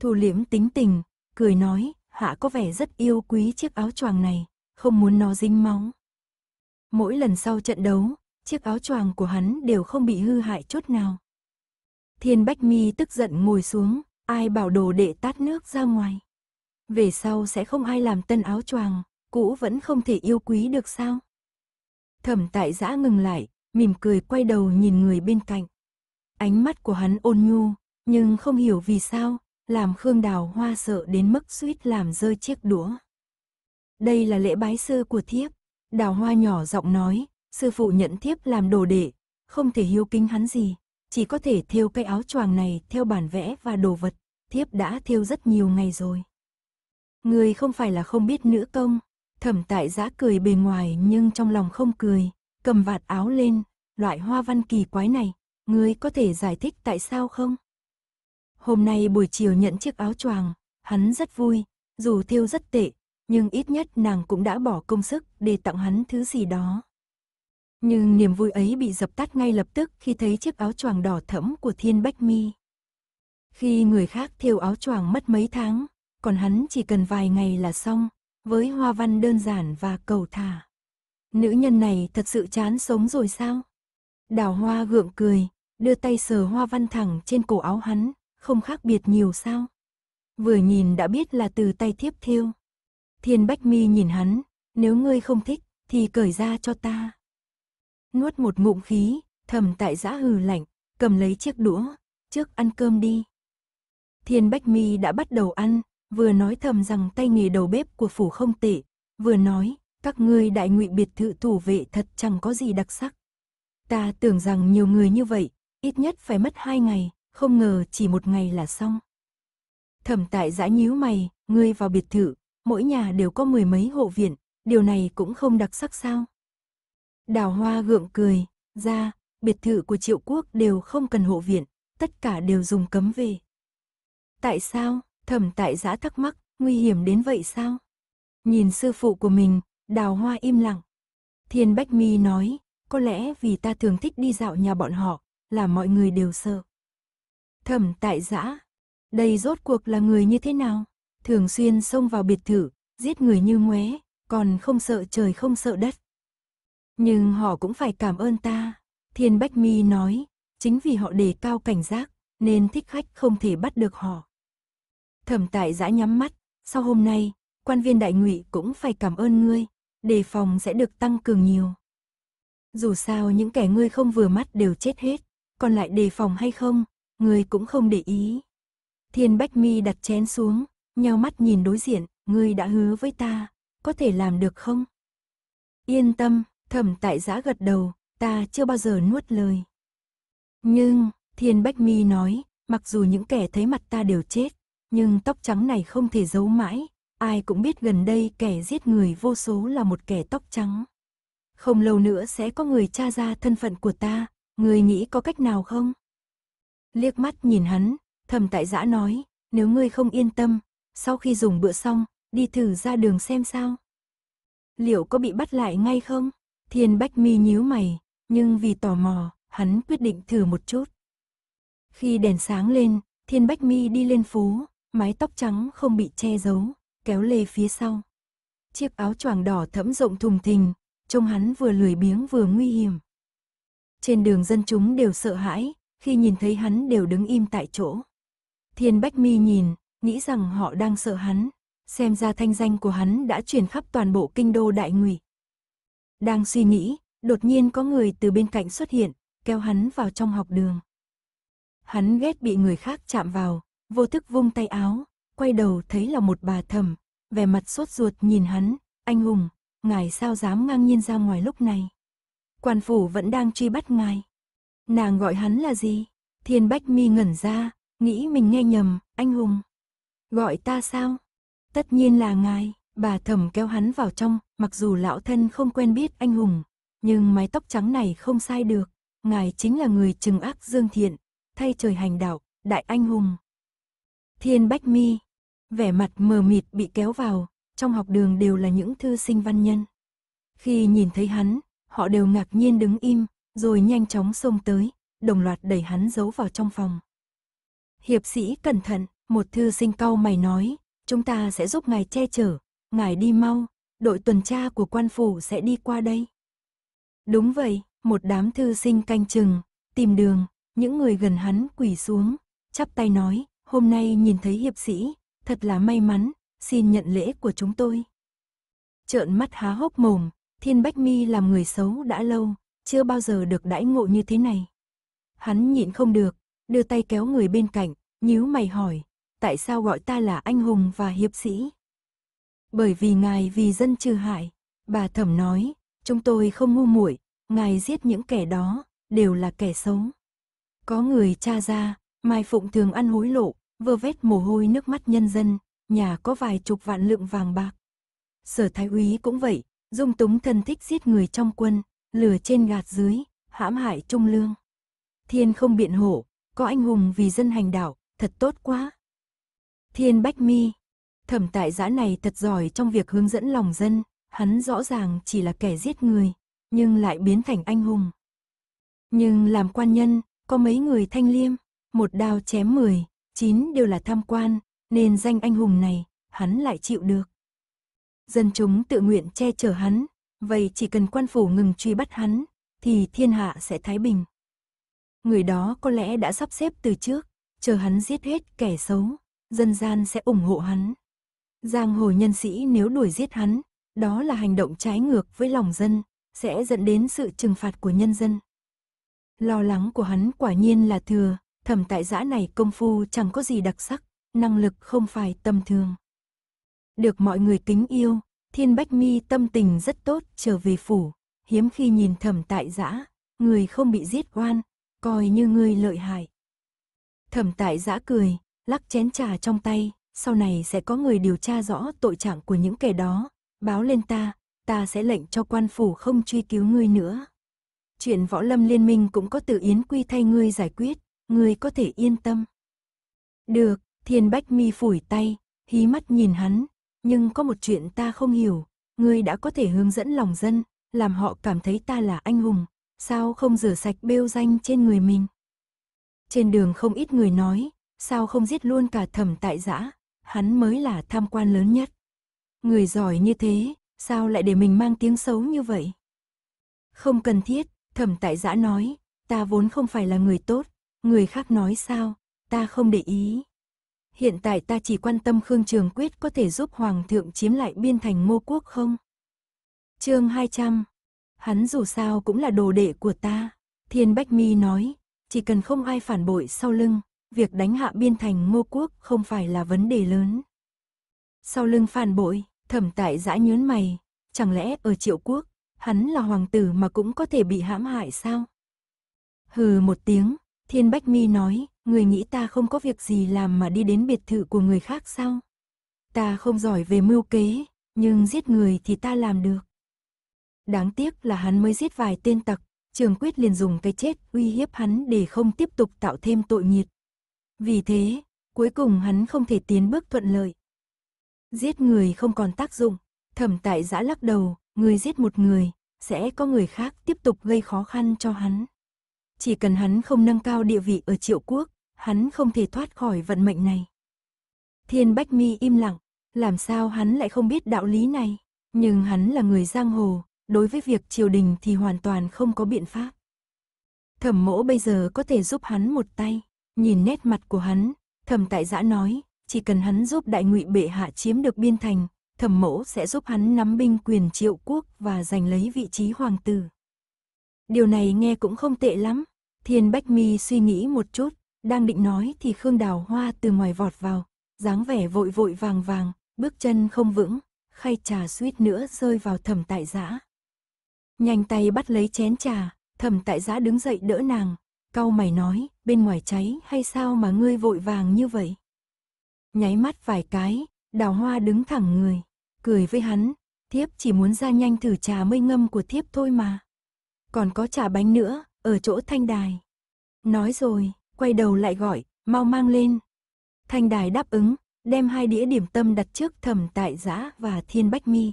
Thu liễm tính tình, cười nói, hạ có vẻ rất yêu quý chiếc áo choàng này, không muốn nó dính máu. Mỗi lần sau trận đấu, chiếc áo choàng của hắn đều không bị hư hại chút nào. Thiên Bách Mi tức giận ngồi xuống, ai bảo đồ đệ tát nước ra ngoài. Về sau sẽ không ai làm tân áo choàng, cũ vẫn không thể yêu quý được sao? Thẩm tại giã ngừng lại, mỉm cười quay đầu nhìn người bên cạnh. Ánh mắt của hắn ôn nhu, nhưng không hiểu vì sao, làm Khương Đào Hoa sợ đến mức suýt làm rơi chiếc đũa. Đây là lễ bái sư của thiếp, Đào Hoa nhỏ giọng nói, sư phụ nhận thiếp làm đồ đệ, không thể hiếu kính hắn gì, chỉ có thể thêu cái áo choàng này theo bản vẽ và đồ vật, thiếp đã thêu rất nhiều ngày rồi. Người không phải là không biết nữ công, thẩm tại giã cười bề ngoài nhưng trong lòng không cười, cầm vạt áo lên, loại hoa văn kỳ quái này, người có thể giải thích tại sao không? Hôm nay buổi chiều nhận chiếc áo choàng, hắn rất vui, dù thiêu rất tệ, nhưng ít nhất nàng cũng đã bỏ công sức để tặng hắn thứ gì đó. Nhưng niềm vui ấy bị dập tắt ngay lập tức khi thấy chiếc áo choàng đỏ thẫm của Thiên Bách Mi. Khi người khác thiêu áo choàng mất mấy tháng, còn hắn chỉ cần vài ngày là xong, với hoa văn đơn giản và cầu thả. Nữ nhân này thật sự chán sống rồi sao? Đào hoa gượng cười, đưa tay sờ hoa văn thẳng trên cổ áo hắn, không khác biệt nhiều sao? Vừa nhìn đã biết là từ tay thiếp thiêu. Thiên Bách Mi nhìn hắn, nếu ngươi không thích thì cởi ra cho ta. Nuốt một ngụm khí, thầm tại giã hừ lạnh, cầm lấy chiếc đũa, trước ăn cơm đi. Thiên Bách Mi đã bắt đầu ăn, vừa nói thầm rằng tay nghề đầu bếp của phủ không tệ, vừa nói, các ngươi đại ngụy biệt thự thủ vệ thật chẳng có gì đặc sắc. Ta tưởng rằng nhiều người như vậy, ít nhất phải mất hai ngày, không ngờ chỉ một ngày là xong. Thẩm tại giã nhíu mày, ngươi vào biệt thự, mỗi nhà đều có mười mấy hộ viện, điều này cũng không đặc sắc sao. Đào Hoa gượng cười, ra, biệt thự của Triệu Quốc đều không cần hộ viện, tất cả đều dùng cấm về. Tại sao? Thẩm tại giã thắc mắc, nguy hiểm đến vậy sao? Nhìn sư phụ của mình, đào hoa im lặng. Thiên Bách Mi nói, có lẽ vì ta thường thích đi dạo nhà bọn họ, là mọi người đều sợ. Thẩm tại giã, đây rốt cuộc là người như thế nào? Thường xuyên xông vào biệt thự, giết người như ngué, còn không sợ trời không sợ đất. Nhưng họ cũng phải cảm ơn ta. Thiên Bách Mi nói, chính vì họ đề cao cảnh giác, nên thích khách không thể bắt được họ. Thẩm tại giã nhắm mắt, sau hôm nay, quan viên đại ngụy cũng phải cảm ơn ngươi, đề phòng sẽ được tăng cường nhiều. Dù sao những kẻ ngươi không vừa mắt đều chết hết, còn lại đề phòng hay không, ngươi cũng không để ý. Thiên Bách Mi đặt chén xuống, nheo mắt nhìn đối diện, ngươi đã hứa với ta, có thể làm được không? Yên tâm, Thẩm tại giã gật đầu, ta chưa bao giờ nuốt lời. Nhưng, Thiên Bách Mi nói, mặc dù những kẻ thấy mặt ta đều chết, nhưng tóc trắng này không thể giấu mãi, ai cũng biết gần đây kẻ giết người vô số là một kẻ tóc trắng. Không lâu nữa sẽ có người tra ra thân phận của ta, người nghĩ có cách nào không? Liếc mắt nhìn hắn, thầm tại giã nói, nếu ngươi không yên tâm, sau khi dùng bữa xong, đi thử ra đường xem sao. Liệu có bị bắt lại ngay không? Thiên Bách Mi nhíu mày, nhưng vì tò mò, hắn quyết định thử một chút. Khi đèn sáng lên, Thiên Bách Mi đi lên phố, mái tóc trắng không bị che giấu, kéo lê phía sau. Chiếc áo choàng đỏ thẫm rộng thùng thình, trông hắn vừa lười biếng vừa nguy hiểm. Trên đường dân chúng đều sợ hãi, khi nhìn thấy hắn đều đứng im tại chỗ. Thiên Bách Mi nhìn, nghĩ rằng họ đang sợ hắn, xem ra thanh danh của hắn đã truyền khắp toàn bộ kinh đô đại ngụy. Đang suy nghĩ, đột nhiên có người từ bên cạnh xuất hiện, kéo hắn vào trong học đường. Hắn ghét bị người khác chạm vào, vô thức vung tay áo, quay đầu thấy là một bà thầm, vẻ mặt sốt ruột nhìn hắn, anh hùng, ngài sao dám ngang nhiên ra ngoài lúc này. Quan phủ vẫn đang truy bắt ngài. Nàng gọi hắn là gì? Thiên Bách Mi ngẩn ra, nghĩ mình nghe nhầm, anh hùng. Gọi ta sao? Tất nhiên là ngài. Bà thầm kéo hắn vào trong, mặc dù lão thân không quen biết anh hùng, nhưng mái tóc trắng này không sai được, ngài chính là người trừng ác dương thiện, thay trời hành đạo, đại anh hùng. Thiên Bách Mi, vẻ mặt mờ mịt bị kéo vào, trong học đường đều là những thư sinh văn nhân. Khi nhìn thấy hắn, họ đều ngạc nhiên đứng im, rồi nhanh chóng xông tới, đồng loạt đẩy hắn giấu vào trong phòng. Hiệp sĩ cẩn thận, một thư sinh cau mày nói, chúng ta sẽ giúp ngài che chở, Ngài đi mau, đội tuần tra của quan phủ sẽ đi qua đây. Đúng vậy, một đám thư sinh canh chừng, tìm đường, những người gần hắn quỳ xuống, chắp tay nói, hôm nay nhìn thấy hiệp sĩ, thật là may mắn, xin nhận lễ của chúng tôi. Trợn mắt há hốc mồm, Thiên Bách Mi làm người xấu đã lâu, chưa bao giờ được đãi ngộ như thế này. Hắn nhịn không được, đưa tay kéo người bên cạnh, nhíu mày hỏi, tại sao gọi ta là anh hùng và hiệp sĩ? Bởi vì ngài vì dân trừ hại, bà thẩm nói, chúng tôi không ngu muội, ngài giết những kẻ đó, đều là kẻ xấu. Có người cha ra, Mai Phụng thường ăn hối lộ, vơ vét mồ hôi nước mắt nhân dân, nhà có vài chục vạn lượng vàng bạc. Sở thái úy cũng vậy, dung túng thân thích giết người trong quân, lừa trên gạt dưới, hãm hại trung lương. Thiên không biện hộ, có anh hùng vì dân hành đạo, thật tốt quá. Thiên Bách Mi Thẩm tại giã này thật giỏi trong việc hướng dẫn lòng dân, hắn rõ ràng chỉ là kẻ giết người, nhưng lại biến thành anh hùng. Nhưng làm quan nhân, có mấy người thanh liêm, một đao chém mười, chín đều là tham quan, nên danh anh hùng này, hắn lại chịu được. Dân chúng tự nguyện che chở hắn, vậy chỉ cần quan phủ ngừng truy bắt hắn, thì thiên hạ sẽ thái bình. Người đó có lẽ đã sắp xếp từ trước, chờ hắn giết hết kẻ xấu, dân gian sẽ ủng hộ hắn. Giang hồ nhân sĩ nếu đuổi giết hắn, đó là hành động trái ngược với lòng dân, sẽ dẫn đến sự trừng phạt của nhân dân. Lo lắng của hắn quả nhiên là thừa, thẩm tại giã này công phu chẳng có gì đặc sắc, năng lực không phải tầm thường. Được mọi người kính yêu, Thiên Bách Mi tâm tình rất tốt trở về phủ, hiếm khi nhìn thẩm tại giã, người không bị giết oan, coi như người lợi hại. Thẩm tại giã cười, lắc chén trà trong tay, sau này sẽ có người điều tra rõ tội trạng của những kẻ đó, báo lên ta, ta sẽ lệnh cho quan phủ không truy cứu ngươi nữa. Chuyện võ lâm liên minh cũng có từ Yến Quy thay ngươi giải quyết, ngươi có thể yên tâm. Được, Thiên Bách Mi phủi tay, hí mắt nhìn hắn, nhưng có một chuyện ta không hiểu, ngươi đã có thể hướng dẫn lòng dân, làm họ cảm thấy ta là anh hùng, sao không rửa sạch bêu danh trên người mình. Trên đường không ít người nói, sao không giết luôn cả thẩm tại giã, hắn mới là tham quan lớn nhất. Người giỏi như thế, sao lại để mình mang tiếng xấu như vậy? Không cần thiết, thẩm tại giã nói, ta vốn không phải là người tốt, người khác nói sao, ta không để ý. Hiện tại ta chỉ quan tâm Khương Trường Quyết có thể giúp Hoàng thượng chiếm lại biên thành ngô quốc không? chương 200 Hắn dù sao cũng là đồ đệ của ta. Thiên Bách Mi nói, chỉ cần không ai phản bội sau lưng, việc đánh hạ biên thành ngô quốc không phải là vấn đề lớn. Sau lưng phản bội, thẩm tại dã nhớn mày, chẳng lẽ ở triệu quốc, hắn là hoàng tử mà cũng có thể bị hãm hại sao? Hừ một tiếng, thiên bách mi nói, người nghĩ ta không có việc gì làm mà đi đến biệt thự của người khác sao? Ta không giỏi về mưu kế, nhưng giết người thì ta làm được. Đáng tiếc là hắn mới giết vài tên tặc, trường quyết liền dùng cái chết uy hiếp hắn để không tiếp tục tạo thêm tội nghiệt. Vì thế, cuối cùng hắn không thể tiến bước thuận lợi. Giết người không còn tác dụng, thẩm tại giã lắc đầu, người giết một người, sẽ có người khác tiếp tục gây khó khăn cho hắn. Chỉ cần hắn không nâng cao địa vị ở triệu quốc, hắn không thể thoát khỏi vận mệnh này. Thiên Bách Mi im lặng, làm sao hắn lại không biết đạo lý này, nhưng hắn là người giang hồ, đối với việc triều đình thì hoàn toàn không có biện pháp. Thẩm mỗ bây giờ có thể giúp hắn một tay. Nhìn nét mặt của hắn, thẩm tại giã nói, chỉ cần hắn giúp đại ngụy bệ hạ chiếm được biên thành, thẩm mẫu sẽ giúp hắn nắm binh quyền triệu quốc và giành lấy vị trí hoàng tử. Điều này nghe cũng không tệ lắm, thiên bách mi suy nghĩ một chút, đang định nói thì Khương Đào Hoa từ ngoài vọt vào, dáng vẻ vội vội vàng vàng, bước chân không vững, khay trà suýt nữa rơi vào thẩm tại giã. Nhanh tay bắt lấy chén trà, thẩm tại giã đứng dậy đỡ nàng, cau mày nói, bên ngoài cháy hay sao mà ngươi vội vàng như vậy? Nháy mắt vài cái, đào hoa đứng thẳng người, cười với hắn, thiếp chỉ muốn ra nhanh thử trà mây ngâm của thiếp thôi mà. Còn có trà bánh nữa, ở chỗ thanh đài. Nói rồi, quay đầu lại gọi, mau mang lên. Thanh đài đáp ứng, đem hai đĩa điểm tâm đặt trước thầm tại giã và thiên bách mi.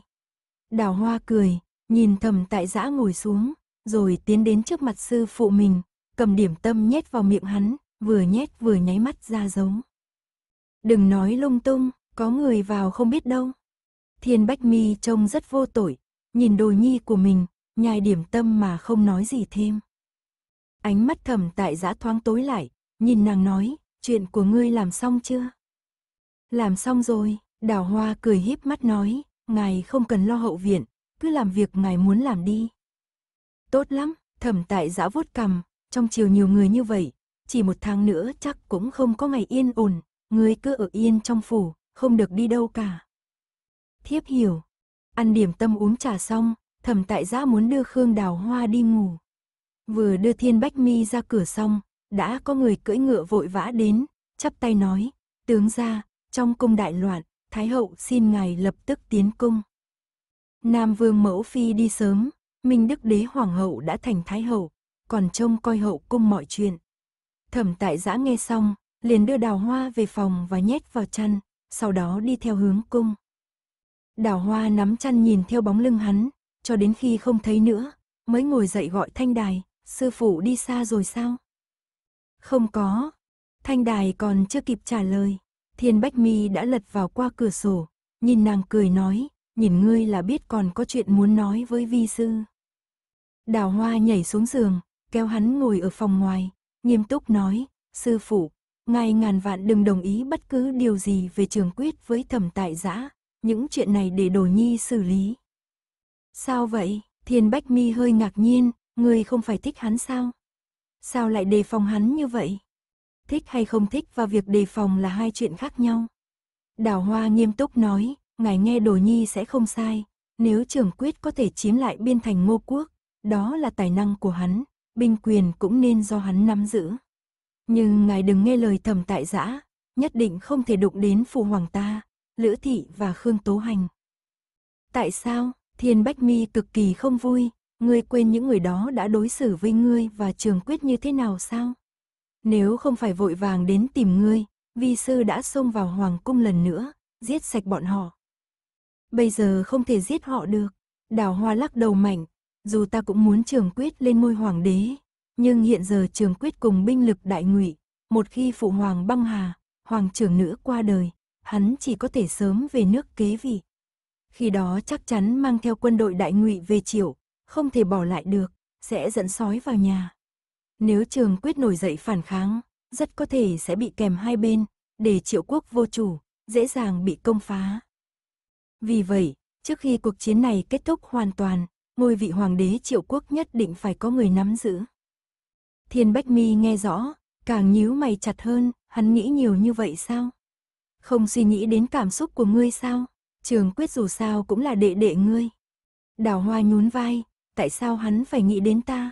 Đào hoa cười, nhìn thầm tại giã ngồi xuống, rồi tiến đến trước mặt sư phụ mình, cầm điểm tâm nhét vào miệng hắn, vừa nhét vừa nháy mắt ra giống. Đừng nói lung tung, có người vào không biết đâu. Thiên Bách Mi trông rất vô tội, nhìn đồ nhi của mình, nhai điểm tâm mà không nói gì thêm. Ánh mắt thầm tại giã thoáng tối lại, nhìn nàng nói, chuyện của ngươi làm xong chưa? Làm xong rồi, đào hoa cười híp mắt nói, ngài không cần lo hậu viện, cứ làm việc ngài muốn làm đi. Tốt lắm, thầm tại giã vuốt cầm, trong chiều nhiều người như vậy, chỉ một tháng nữa chắc cũng không có ngày yên ổn, người cứ ở yên trong phủ, không được đi đâu cả. Thiếp hiểu, ăn điểm tâm uống trà xong, thẩm tại giã muốn đưa Khương Đào Hoa đi ngủ. Vừa đưa Thiên Bách Mi ra cửa xong, đã có người cưỡi ngựa vội vã đến, chắp tay nói, tướng ra, trong cung đại loạn, Thái hậu xin ngài lập tức tiến cung. Nam vương mẫu phi đi sớm, Minh Đức đế hoàng hậu đã thành Thái hậu, còn trông coi hậu cung mọi chuyện. Thẩm tại giã nghe xong, liền đưa đào hoa về phòng và nhét vào chăn, sau đó đi theo hướng cung. Đào hoa nắm chăn nhìn theo bóng lưng hắn, cho đến khi không thấy nữa, mới ngồi dậy gọi thanh đài, sư phụ đi xa rồi sao? Không có, thanh đài còn chưa kịp trả lời, thiên bách mi đã lật vào qua cửa sổ, nhìn nàng cười nói, nhìn ngươi là biết còn có chuyện muốn nói với vi sư. Đào hoa nhảy xuống giường, kéo hắn ngồi ở phòng ngoài, nghiêm túc nói, sư phụ, ngài ngàn vạn đừng đồng ý bất cứ điều gì về trường quyết với thẩm tại giã, những chuyện này để đồ nhi xử lý. Sao vậy? Thiên Bách Mi hơi ngạc nhiên, người không phải thích hắn sao? Sao lại đề phòng hắn như vậy? Thích hay không thích và việc đề phòng là hai chuyện khác nhau. Đào Hoa nghiêm túc nói, ngài nghe đồ nhi sẽ không sai, nếu trường quyết có thể chiếm lại biên thành ngô quốc, đó là tài năng của hắn, binh quyền cũng nên do hắn nắm giữ. Nhưng ngài đừng nghe lời thầm tại giã, nhất định không thể đụng đến phù hoàng ta, Lữ Thị và Khương Tố Hành. Tại sao, Thiên Bách Mi cực kỳ không vui, ngươi quên những người đó đã đối xử với ngươi và trường quyết như thế nào sao? Nếu không phải vội vàng đến tìm ngươi, vi sư đã xông vào hoàng cung lần nữa, giết sạch bọn họ. Bây giờ không thể giết họ được, đào hoa lắc đầu mạnh, dù ta cũng muốn trường quyết lên ngôi hoàng đế, nhưng hiện giờ trường quyết cùng binh lực đại ngụy, một khi phụ hoàng băng hà, hoàng trưởng nữ qua đời, hắn chỉ có thể sớm về nước kế vị. Khi đó chắc chắn mang theo quân đội đại ngụy về triều, không thể bỏ lại được, sẽ dẫn sói vào nhà. Nếu trường quyết nổi dậy phản kháng, rất có thể sẽ bị kèm hai bên, để triệu quốc vô chủ, dễ dàng bị công phá. Vì vậy, trước khi cuộc chiến này kết thúc hoàn toàn, ngôi vị hoàng đế triệu quốc nhất định phải có người nắm giữ. Thiên Bách Mi nghe rõ, càng nhíu mày chặt hơn, hắn nghĩ nhiều như vậy sao? Không suy nghĩ đến cảm xúc của ngươi sao? Trường Quyết dù sao cũng là đệ đệ ngươi. Đào Hoa nhún vai, tại sao hắn phải nghĩ đến ta?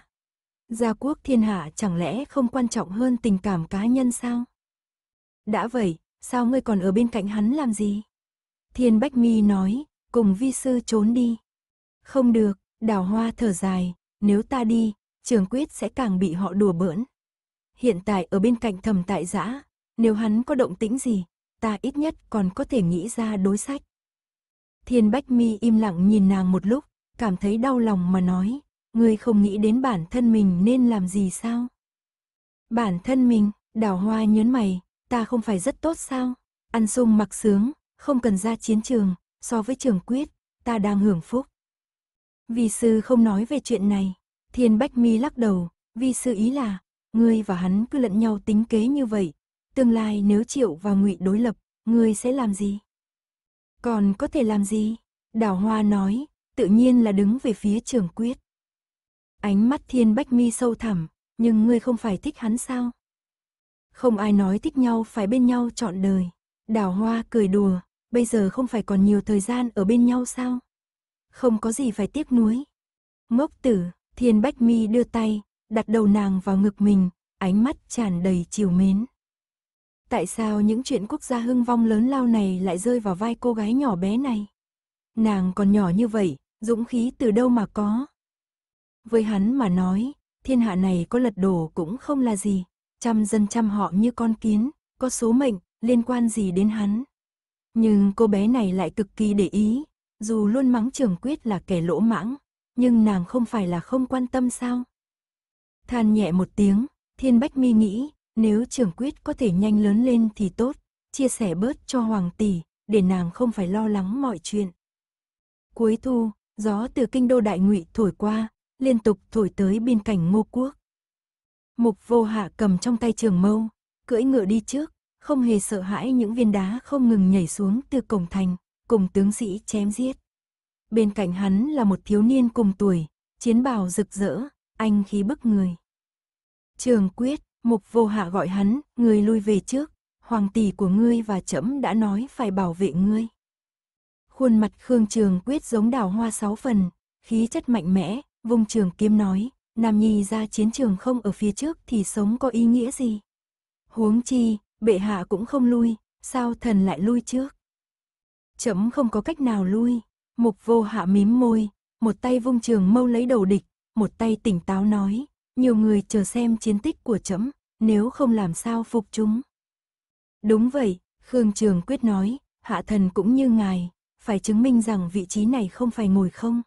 Gia quốc thiên hạ chẳng lẽ không quan trọng hơn tình cảm cá nhân sao? Đã vậy, sao ngươi còn ở bên cạnh hắn làm gì? Thiên Bách Mi nói, cùng vi sư trốn đi. Không được, Đào hoa thở dài, nếu ta đi, trường quyết sẽ càng bị họ đùa bỡn. Hiện tại ở bên cạnh thầm tại giã, nếu hắn có động tĩnh gì, ta ít nhất còn có thể nghĩ ra đối sách. Thiên Bách Mi im lặng nhìn nàng một lúc, cảm thấy đau lòng mà nói, ngươi không nghĩ đến bản thân mình nên làm gì sao? Bản thân mình, đào hoa nhớn mày, ta không phải rất tốt sao? Ăn sung mặc sướng, không cần ra chiến trường, so với trường quyết, ta đang hưởng phúc. Vi sư không nói về chuyện này. Thiên Bách Mi lắc đầu, vi sư ý là, ngươi và hắn cứ lẫn nhau tính kế như vậy. Tương lai nếu Triệu và ngụy đối lập, ngươi sẽ làm gì? Còn có thể làm gì? Đào Hoa nói, tự nhiên là đứng về phía trường quyết. Ánh mắt Thiên Bách Mi sâu thẳm, nhưng ngươi không phải thích hắn sao? Không ai nói thích nhau phải bên nhau trọn đời. Đào Hoa cười đùa, bây giờ không phải còn nhiều thời gian ở bên nhau sao? không có gì phải tiếc nuối. Ngốc tử, Thiên Bách Mi đưa tay, đặt đầu nàng vào ngực mình, ánh mắt tràn đầy chiều mến. Tại sao những chuyện quốc gia hưng vong lớn lao này lại rơi vào vai cô gái nhỏ bé này? Nàng còn nhỏ như vậy, dũng khí từ đâu mà có? Với hắn mà nói, thiên hạ này có lật đổ cũng không là gì, trăm dân trăm họ như con kiến, có số mệnh, liên quan gì đến hắn. Nhưng cô bé này lại cực kỳ để ý, dù luôn mắng trường quyết là kẻ lỗ mãng, nhưng nàng không phải là không quan tâm sao. Than nhẹ một tiếng, Thiên Bách Mi nghĩ, nếu trường quyết có thể nhanh lớn lên thì tốt, chia sẻ bớt cho Hoàng Tỷ, để nàng không phải lo lắng mọi chuyện. Cuối thu, gió từ kinh đô đại ngụy thổi qua, liên tục thổi tới bên cạnh ngô quốc. Mục vô hạ cầm trong tay trường mâu, cưỡi ngựa đi trước, không hề sợ hãi những viên đá không ngừng nhảy xuống từ cổng thành cùng tướng sĩ chém giết. Bên cạnh hắn là một thiếu niên cùng tuổi, chiến bào rực rỡ, anh khí bức người. Trường quyết, mục vô hạ gọi hắn, người lui về trước, hoàng tỷ của ngươi và trẫm đã nói phải bảo vệ ngươi. Khuôn mặt Khương Trường quyết giống đào hoa sáu phần, khí chất mạnh mẽ, vùng trường kiếm nói, Nam Nhi ra chiến trường không ở phía trước thì sống có ý nghĩa gì? Huống chi, bệ hạ cũng không lui, sao thần lại lui trước? Chấm không có cách nào lui. Mục vô hạ mím môi, một tay vung trường mâu lấy đầu địch, một tay tỉnh táo nói, nhiều người chờ xem chiến tích của chấm, nếu không làm sao phục chúng. Đúng vậy, Khương Trường Quyết nói, hạ thần cũng như ngài, phải chứng minh rằng vị trí này không phải ngồi không.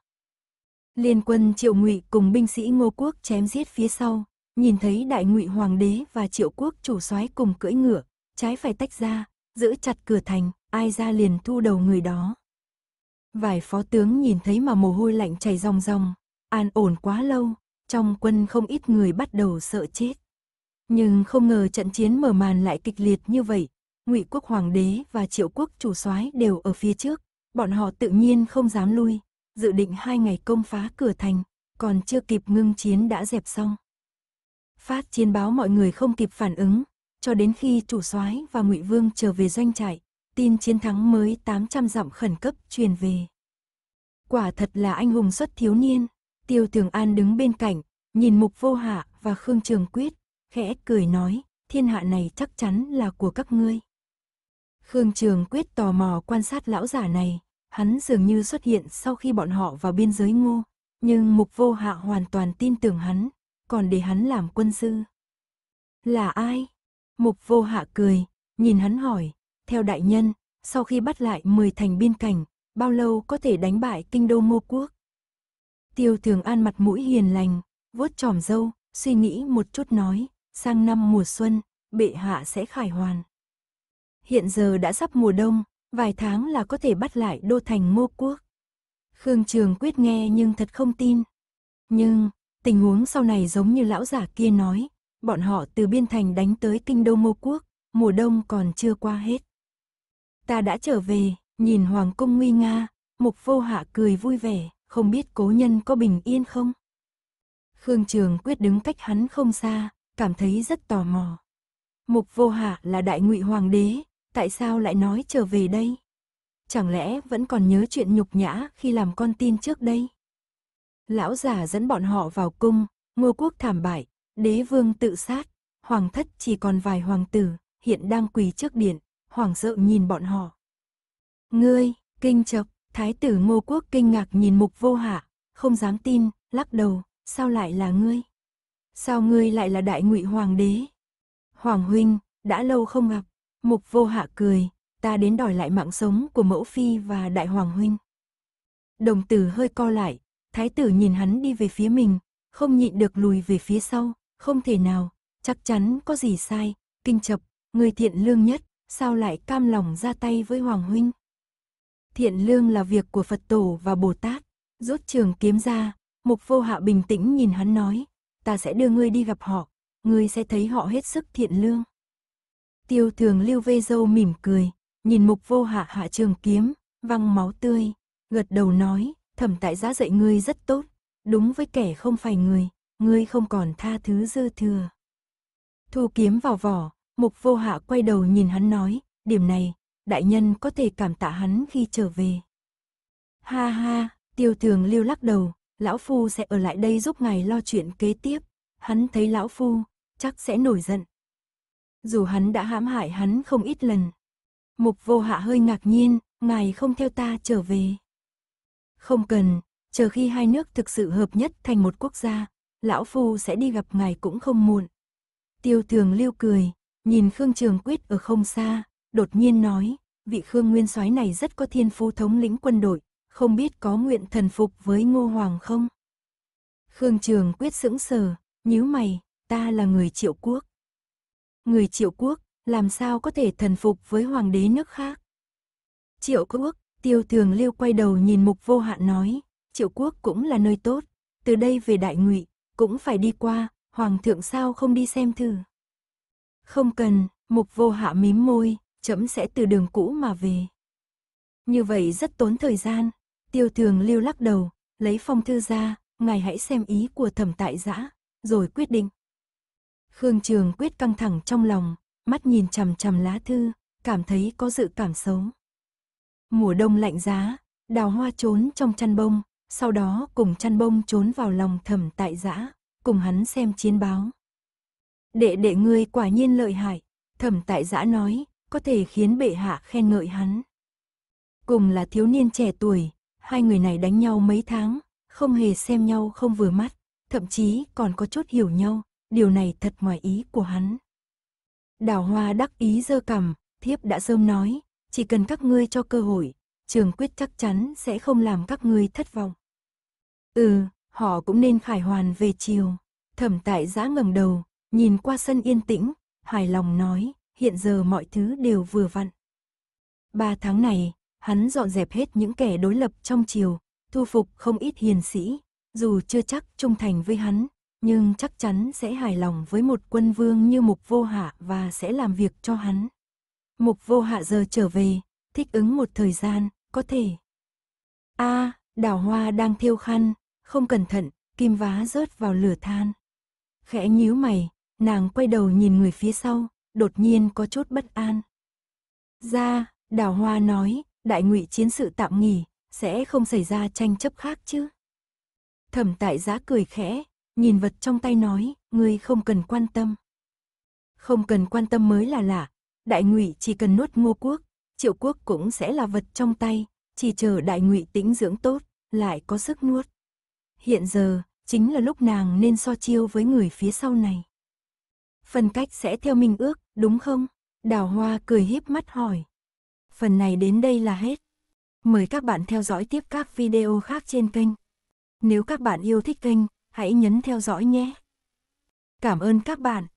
Liên quân Triệu Ngụy cùng binh sĩ Ngô Quốc chém giết phía sau, nhìn thấy Đại Ngụy Hoàng đế và Triệu Quốc chủ soái cùng cưỡi ngựa, trái phải tách ra, giữ chặt cửa thành, ai ra liền thu đầu người đó. Vài phó tướng nhìn thấy mà mồ hôi lạnh chảy ròng ròng, an ổn quá lâu, trong quân không ít người bắt đầu sợ chết. Nhưng không ngờ trận chiến mở màn lại kịch liệt như vậy, Ngụy quốc hoàng đế và Triệu quốc chủ soái đều ở phía trước, bọn họ tự nhiên không dám lui, dự định hai ngày công phá cửa thành, còn chưa kịp ngưng chiến đã dẹp xong. Phát chiến báo mọi người không kịp phản ứng, cho đến khi chủ soái và ngụy vương trở về doanh trại, tin chiến thắng mới 800 dặm khẩn cấp truyền về. Quả thật là anh hùng xuất thiếu niên, Tiêu Tường An đứng bên cạnh, nhìn Mục Vô Hạ và Khương Trường Quyết, khẽ cười nói, thiên hạ này chắc chắn là của các ngươi. Khương Trường Quyết tò mò quan sát lão giả này, hắn dường như xuất hiện sau khi bọn họ vào biên giới ngô, nhưng Mục Vô Hạ hoàn toàn tin tưởng hắn, còn để hắn làm quân sư. Là ai? Mục vô hạ cười, nhìn hắn hỏi, theo đại nhân, sau khi bắt lại 10 thành biên cảnh, bao lâu có thể đánh bại kinh đô ngô quốc? Tiêu thường an mặt mũi hiền lành, vuốt tròm dâu, suy nghĩ một chút nói, sang năm mùa xuân, bệ hạ sẽ khải hoàn. Hiện giờ đã sắp mùa đông, vài tháng là có thể bắt lại đô thành ngô quốc. Khương Trường Quyết nghe nhưng thật không tin. Nhưng, tình huống sau này giống như lão giả kia nói, bọn họ từ biên thành đánh tới kinh đô Ngô quốc, mùa đông còn chưa qua hết. Ta đã trở về, nhìn hoàng cung nguy nga, mục vô hạ cười vui vẻ, không biết cố nhân có bình yên không? Khương Trường quyết đứng cách hắn không xa, cảm thấy rất tò mò. Mục vô hạ là đại ngụy hoàng đế, tại sao lại nói trở về đây? Chẳng lẽ vẫn còn nhớ chuyện nhục nhã khi làm con tin trước đây? Lão già dẫn bọn họ vào cung, ngô quốc thảm bại, Đế vương tự sát, hoàng thất chỉ còn vài hoàng tử, hiện đang quỳ trước điện, hoàng sợ nhìn bọn họ. Ngươi, kinh chập, thái tử ngô quốc kinh ngạc nhìn mục vô hạ, không dám tin, lắc đầu, sao lại là ngươi? Sao ngươi lại là đại ngụy hoàng đế? Hoàng huynh, đã lâu không gặp, mục vô hạ cười, ta đến đòi lại mạng sống của mẫu phi và đại hoàng huynh. Đồng tử hơi co lại, thái tử nhìn hắn đi về phía mình, không nhịn được lùi về phía sau, không thể nào, chắc chắn có gì sai, kinh chập, người thiện lương nhất, sao lại cam lòng ra tay với Hoàng Huynh? Thiện lương là việc của Phật Tổ và Bồ Tát. Rút trường kiếm ra, mục vô hạ bình tĩnh nhìn hắn nói, ta sẽ đưa ngươi đi gặp họ, ngươi sẽ thấy họ hết sức thiện lương. Tiêu thường lưu vê dâu mỉm cười, nhìn mục vô hạ hạ trường kiếm, văng máu tươi, gật đầu nói, thẩm tại giá dạy ngươi rất tốt, đúng với kẻ không phải người ngươi không còn tha thứ dư thừa. Thu kiếm vào vỏ, mục vô hạ quay đầu nhìn hắn nói, điểm này, đại nhân có thể cảm tạ hắn khi trở về. Ha ha, tiêu thường lưu lắc đầu, lão phu sẽ ở lại đây giúp ngài lo chuyện kế tiếp, hắn thấy lão phu, chắc sẽ nổi giận. Dù hắn đã hãm hại hắn không ít lần. Mục vô hạ hơi ngạc nhiên, ngài không theo ta trở về. Không cần, chờ khi hai nước thực sự hợp nhất thành một quốc gia, lão phu sẽ đi gặp ngài cũng không muộn. Tiêu thường lưu cười, nhìn Khương Trường Quyết ở không xa, đột nhiên nói, vị Khương Nguyên soái này rất có thiên phú thống lĩnh quân đội, không biết có nguyện thần phục với Ngô Hoàng không? Khương Trường Quyết sững sờ, nhíu mày, ta là người triệu quốc. Người triệu quốc, làm sao có thể thần phục với hoàng đế nước khác? Triệu quốc, tiêu thường liêu quay đầu nhìn mục vô hạn nói, triệu quốc cũng là nơi tốt, từ đây về đại ngụy, cũng phải đi qua, hoàng thượng sao không đi xem thử. Không cần, mục vô hạ mím môi, chấm sẽ từ đường cũ mà về. Như vậy rất tốn thời gian, tiêu thường lưu lắc đầu, lấy phong thư ra, ngài hãy xem ý của thẩm tại giã, rồi quyết định. Khương Trường quyết căng thẳng trong lòng, mắt nhìn chằm chằm lá thư, cảm thấy có dự cảm xấu. Mùa đông lạnh giá, đào hoa trốn trong chăn bông, sau đó cùng chăn bông trốn vào lòng thẩm tại giã, cùng hắn xem chiến báo. Đệ đệ ngươi quả nhiên lợi hại, thẩm tại giã nói, có thể khiến bệ hạ khen ngợi hắn. Cùng là thiếu niên trẻ tuổi, hai người này đánh nhau mấy tháng, không hề xem nhau không vừa mắt, thậm chí còn có chút hiểu nhau, điều này thật ngoài ý của hắn. Đào hoa đắc ý dơ cằm, thiếp đã sớm nói, chỉ cần các ngươi cho cơ hội, trường quyết chắc chắn sẽ không làm các ngươi thất vọng. Ừ, họ cũng nên khải hoàn về chiều. Thẩm tại giã ngẩng đầu, nhìn qua sân yên tĩnh, hài lòng nói, hiện giờ mọi thứ đều vừa vặn. Ba tháng này, hắn dọn dẹp hết những kẻ đối lập trong chiều, thu phục không ít hiền sĩ, dù chưa chắc trung thành với hắn, nhưng chắc chắn sẽ hài lòng với một quân vương như Mục Vô Hạ và sẽ làm việc cho hắn. Mục Vô Hạ giờ trở về, thích ứng một thời gian, có thể. A, à, đảo hoa đang thiêu khăn, không cẩn thận, kim vá rớt vào lửa than. Khẽ nhíu mày, nàng quay đầu nhìn người phía sau, đột nhiên có chút bất an. Ra, đào hoa nói, đại ngụy chiến sự tạm nghỉ, sẽ không xảy ra tranh chấp khác chứ. Thẩm tại giá cười khẽ, nhìn vật trong tay nói, ngươi không cần quan tâm. Không cần quan tâm mới là lạ, đại ngụy chỉ cần nuốt ngô quốc, triệu quốc cũng sẽ là vật trong tay, chỉ chờ đại ngụy tĩnh dưỡng tốt, lại có sức nuốt. Hiện giờ, chính là lúc nàng nên so chiêu với người phía sau này. Phần cách sẽ theo mình ước, đúng không? Đào Hoa cười híp mắt hỏi. Phần này đến đây là hết. Mời các bạn theo dõi tiếp các video khác trên kênh. Nếu các bạn yêu thích kênh, hãy nhấn theo dõi nhé. Cảm ơn các bạn.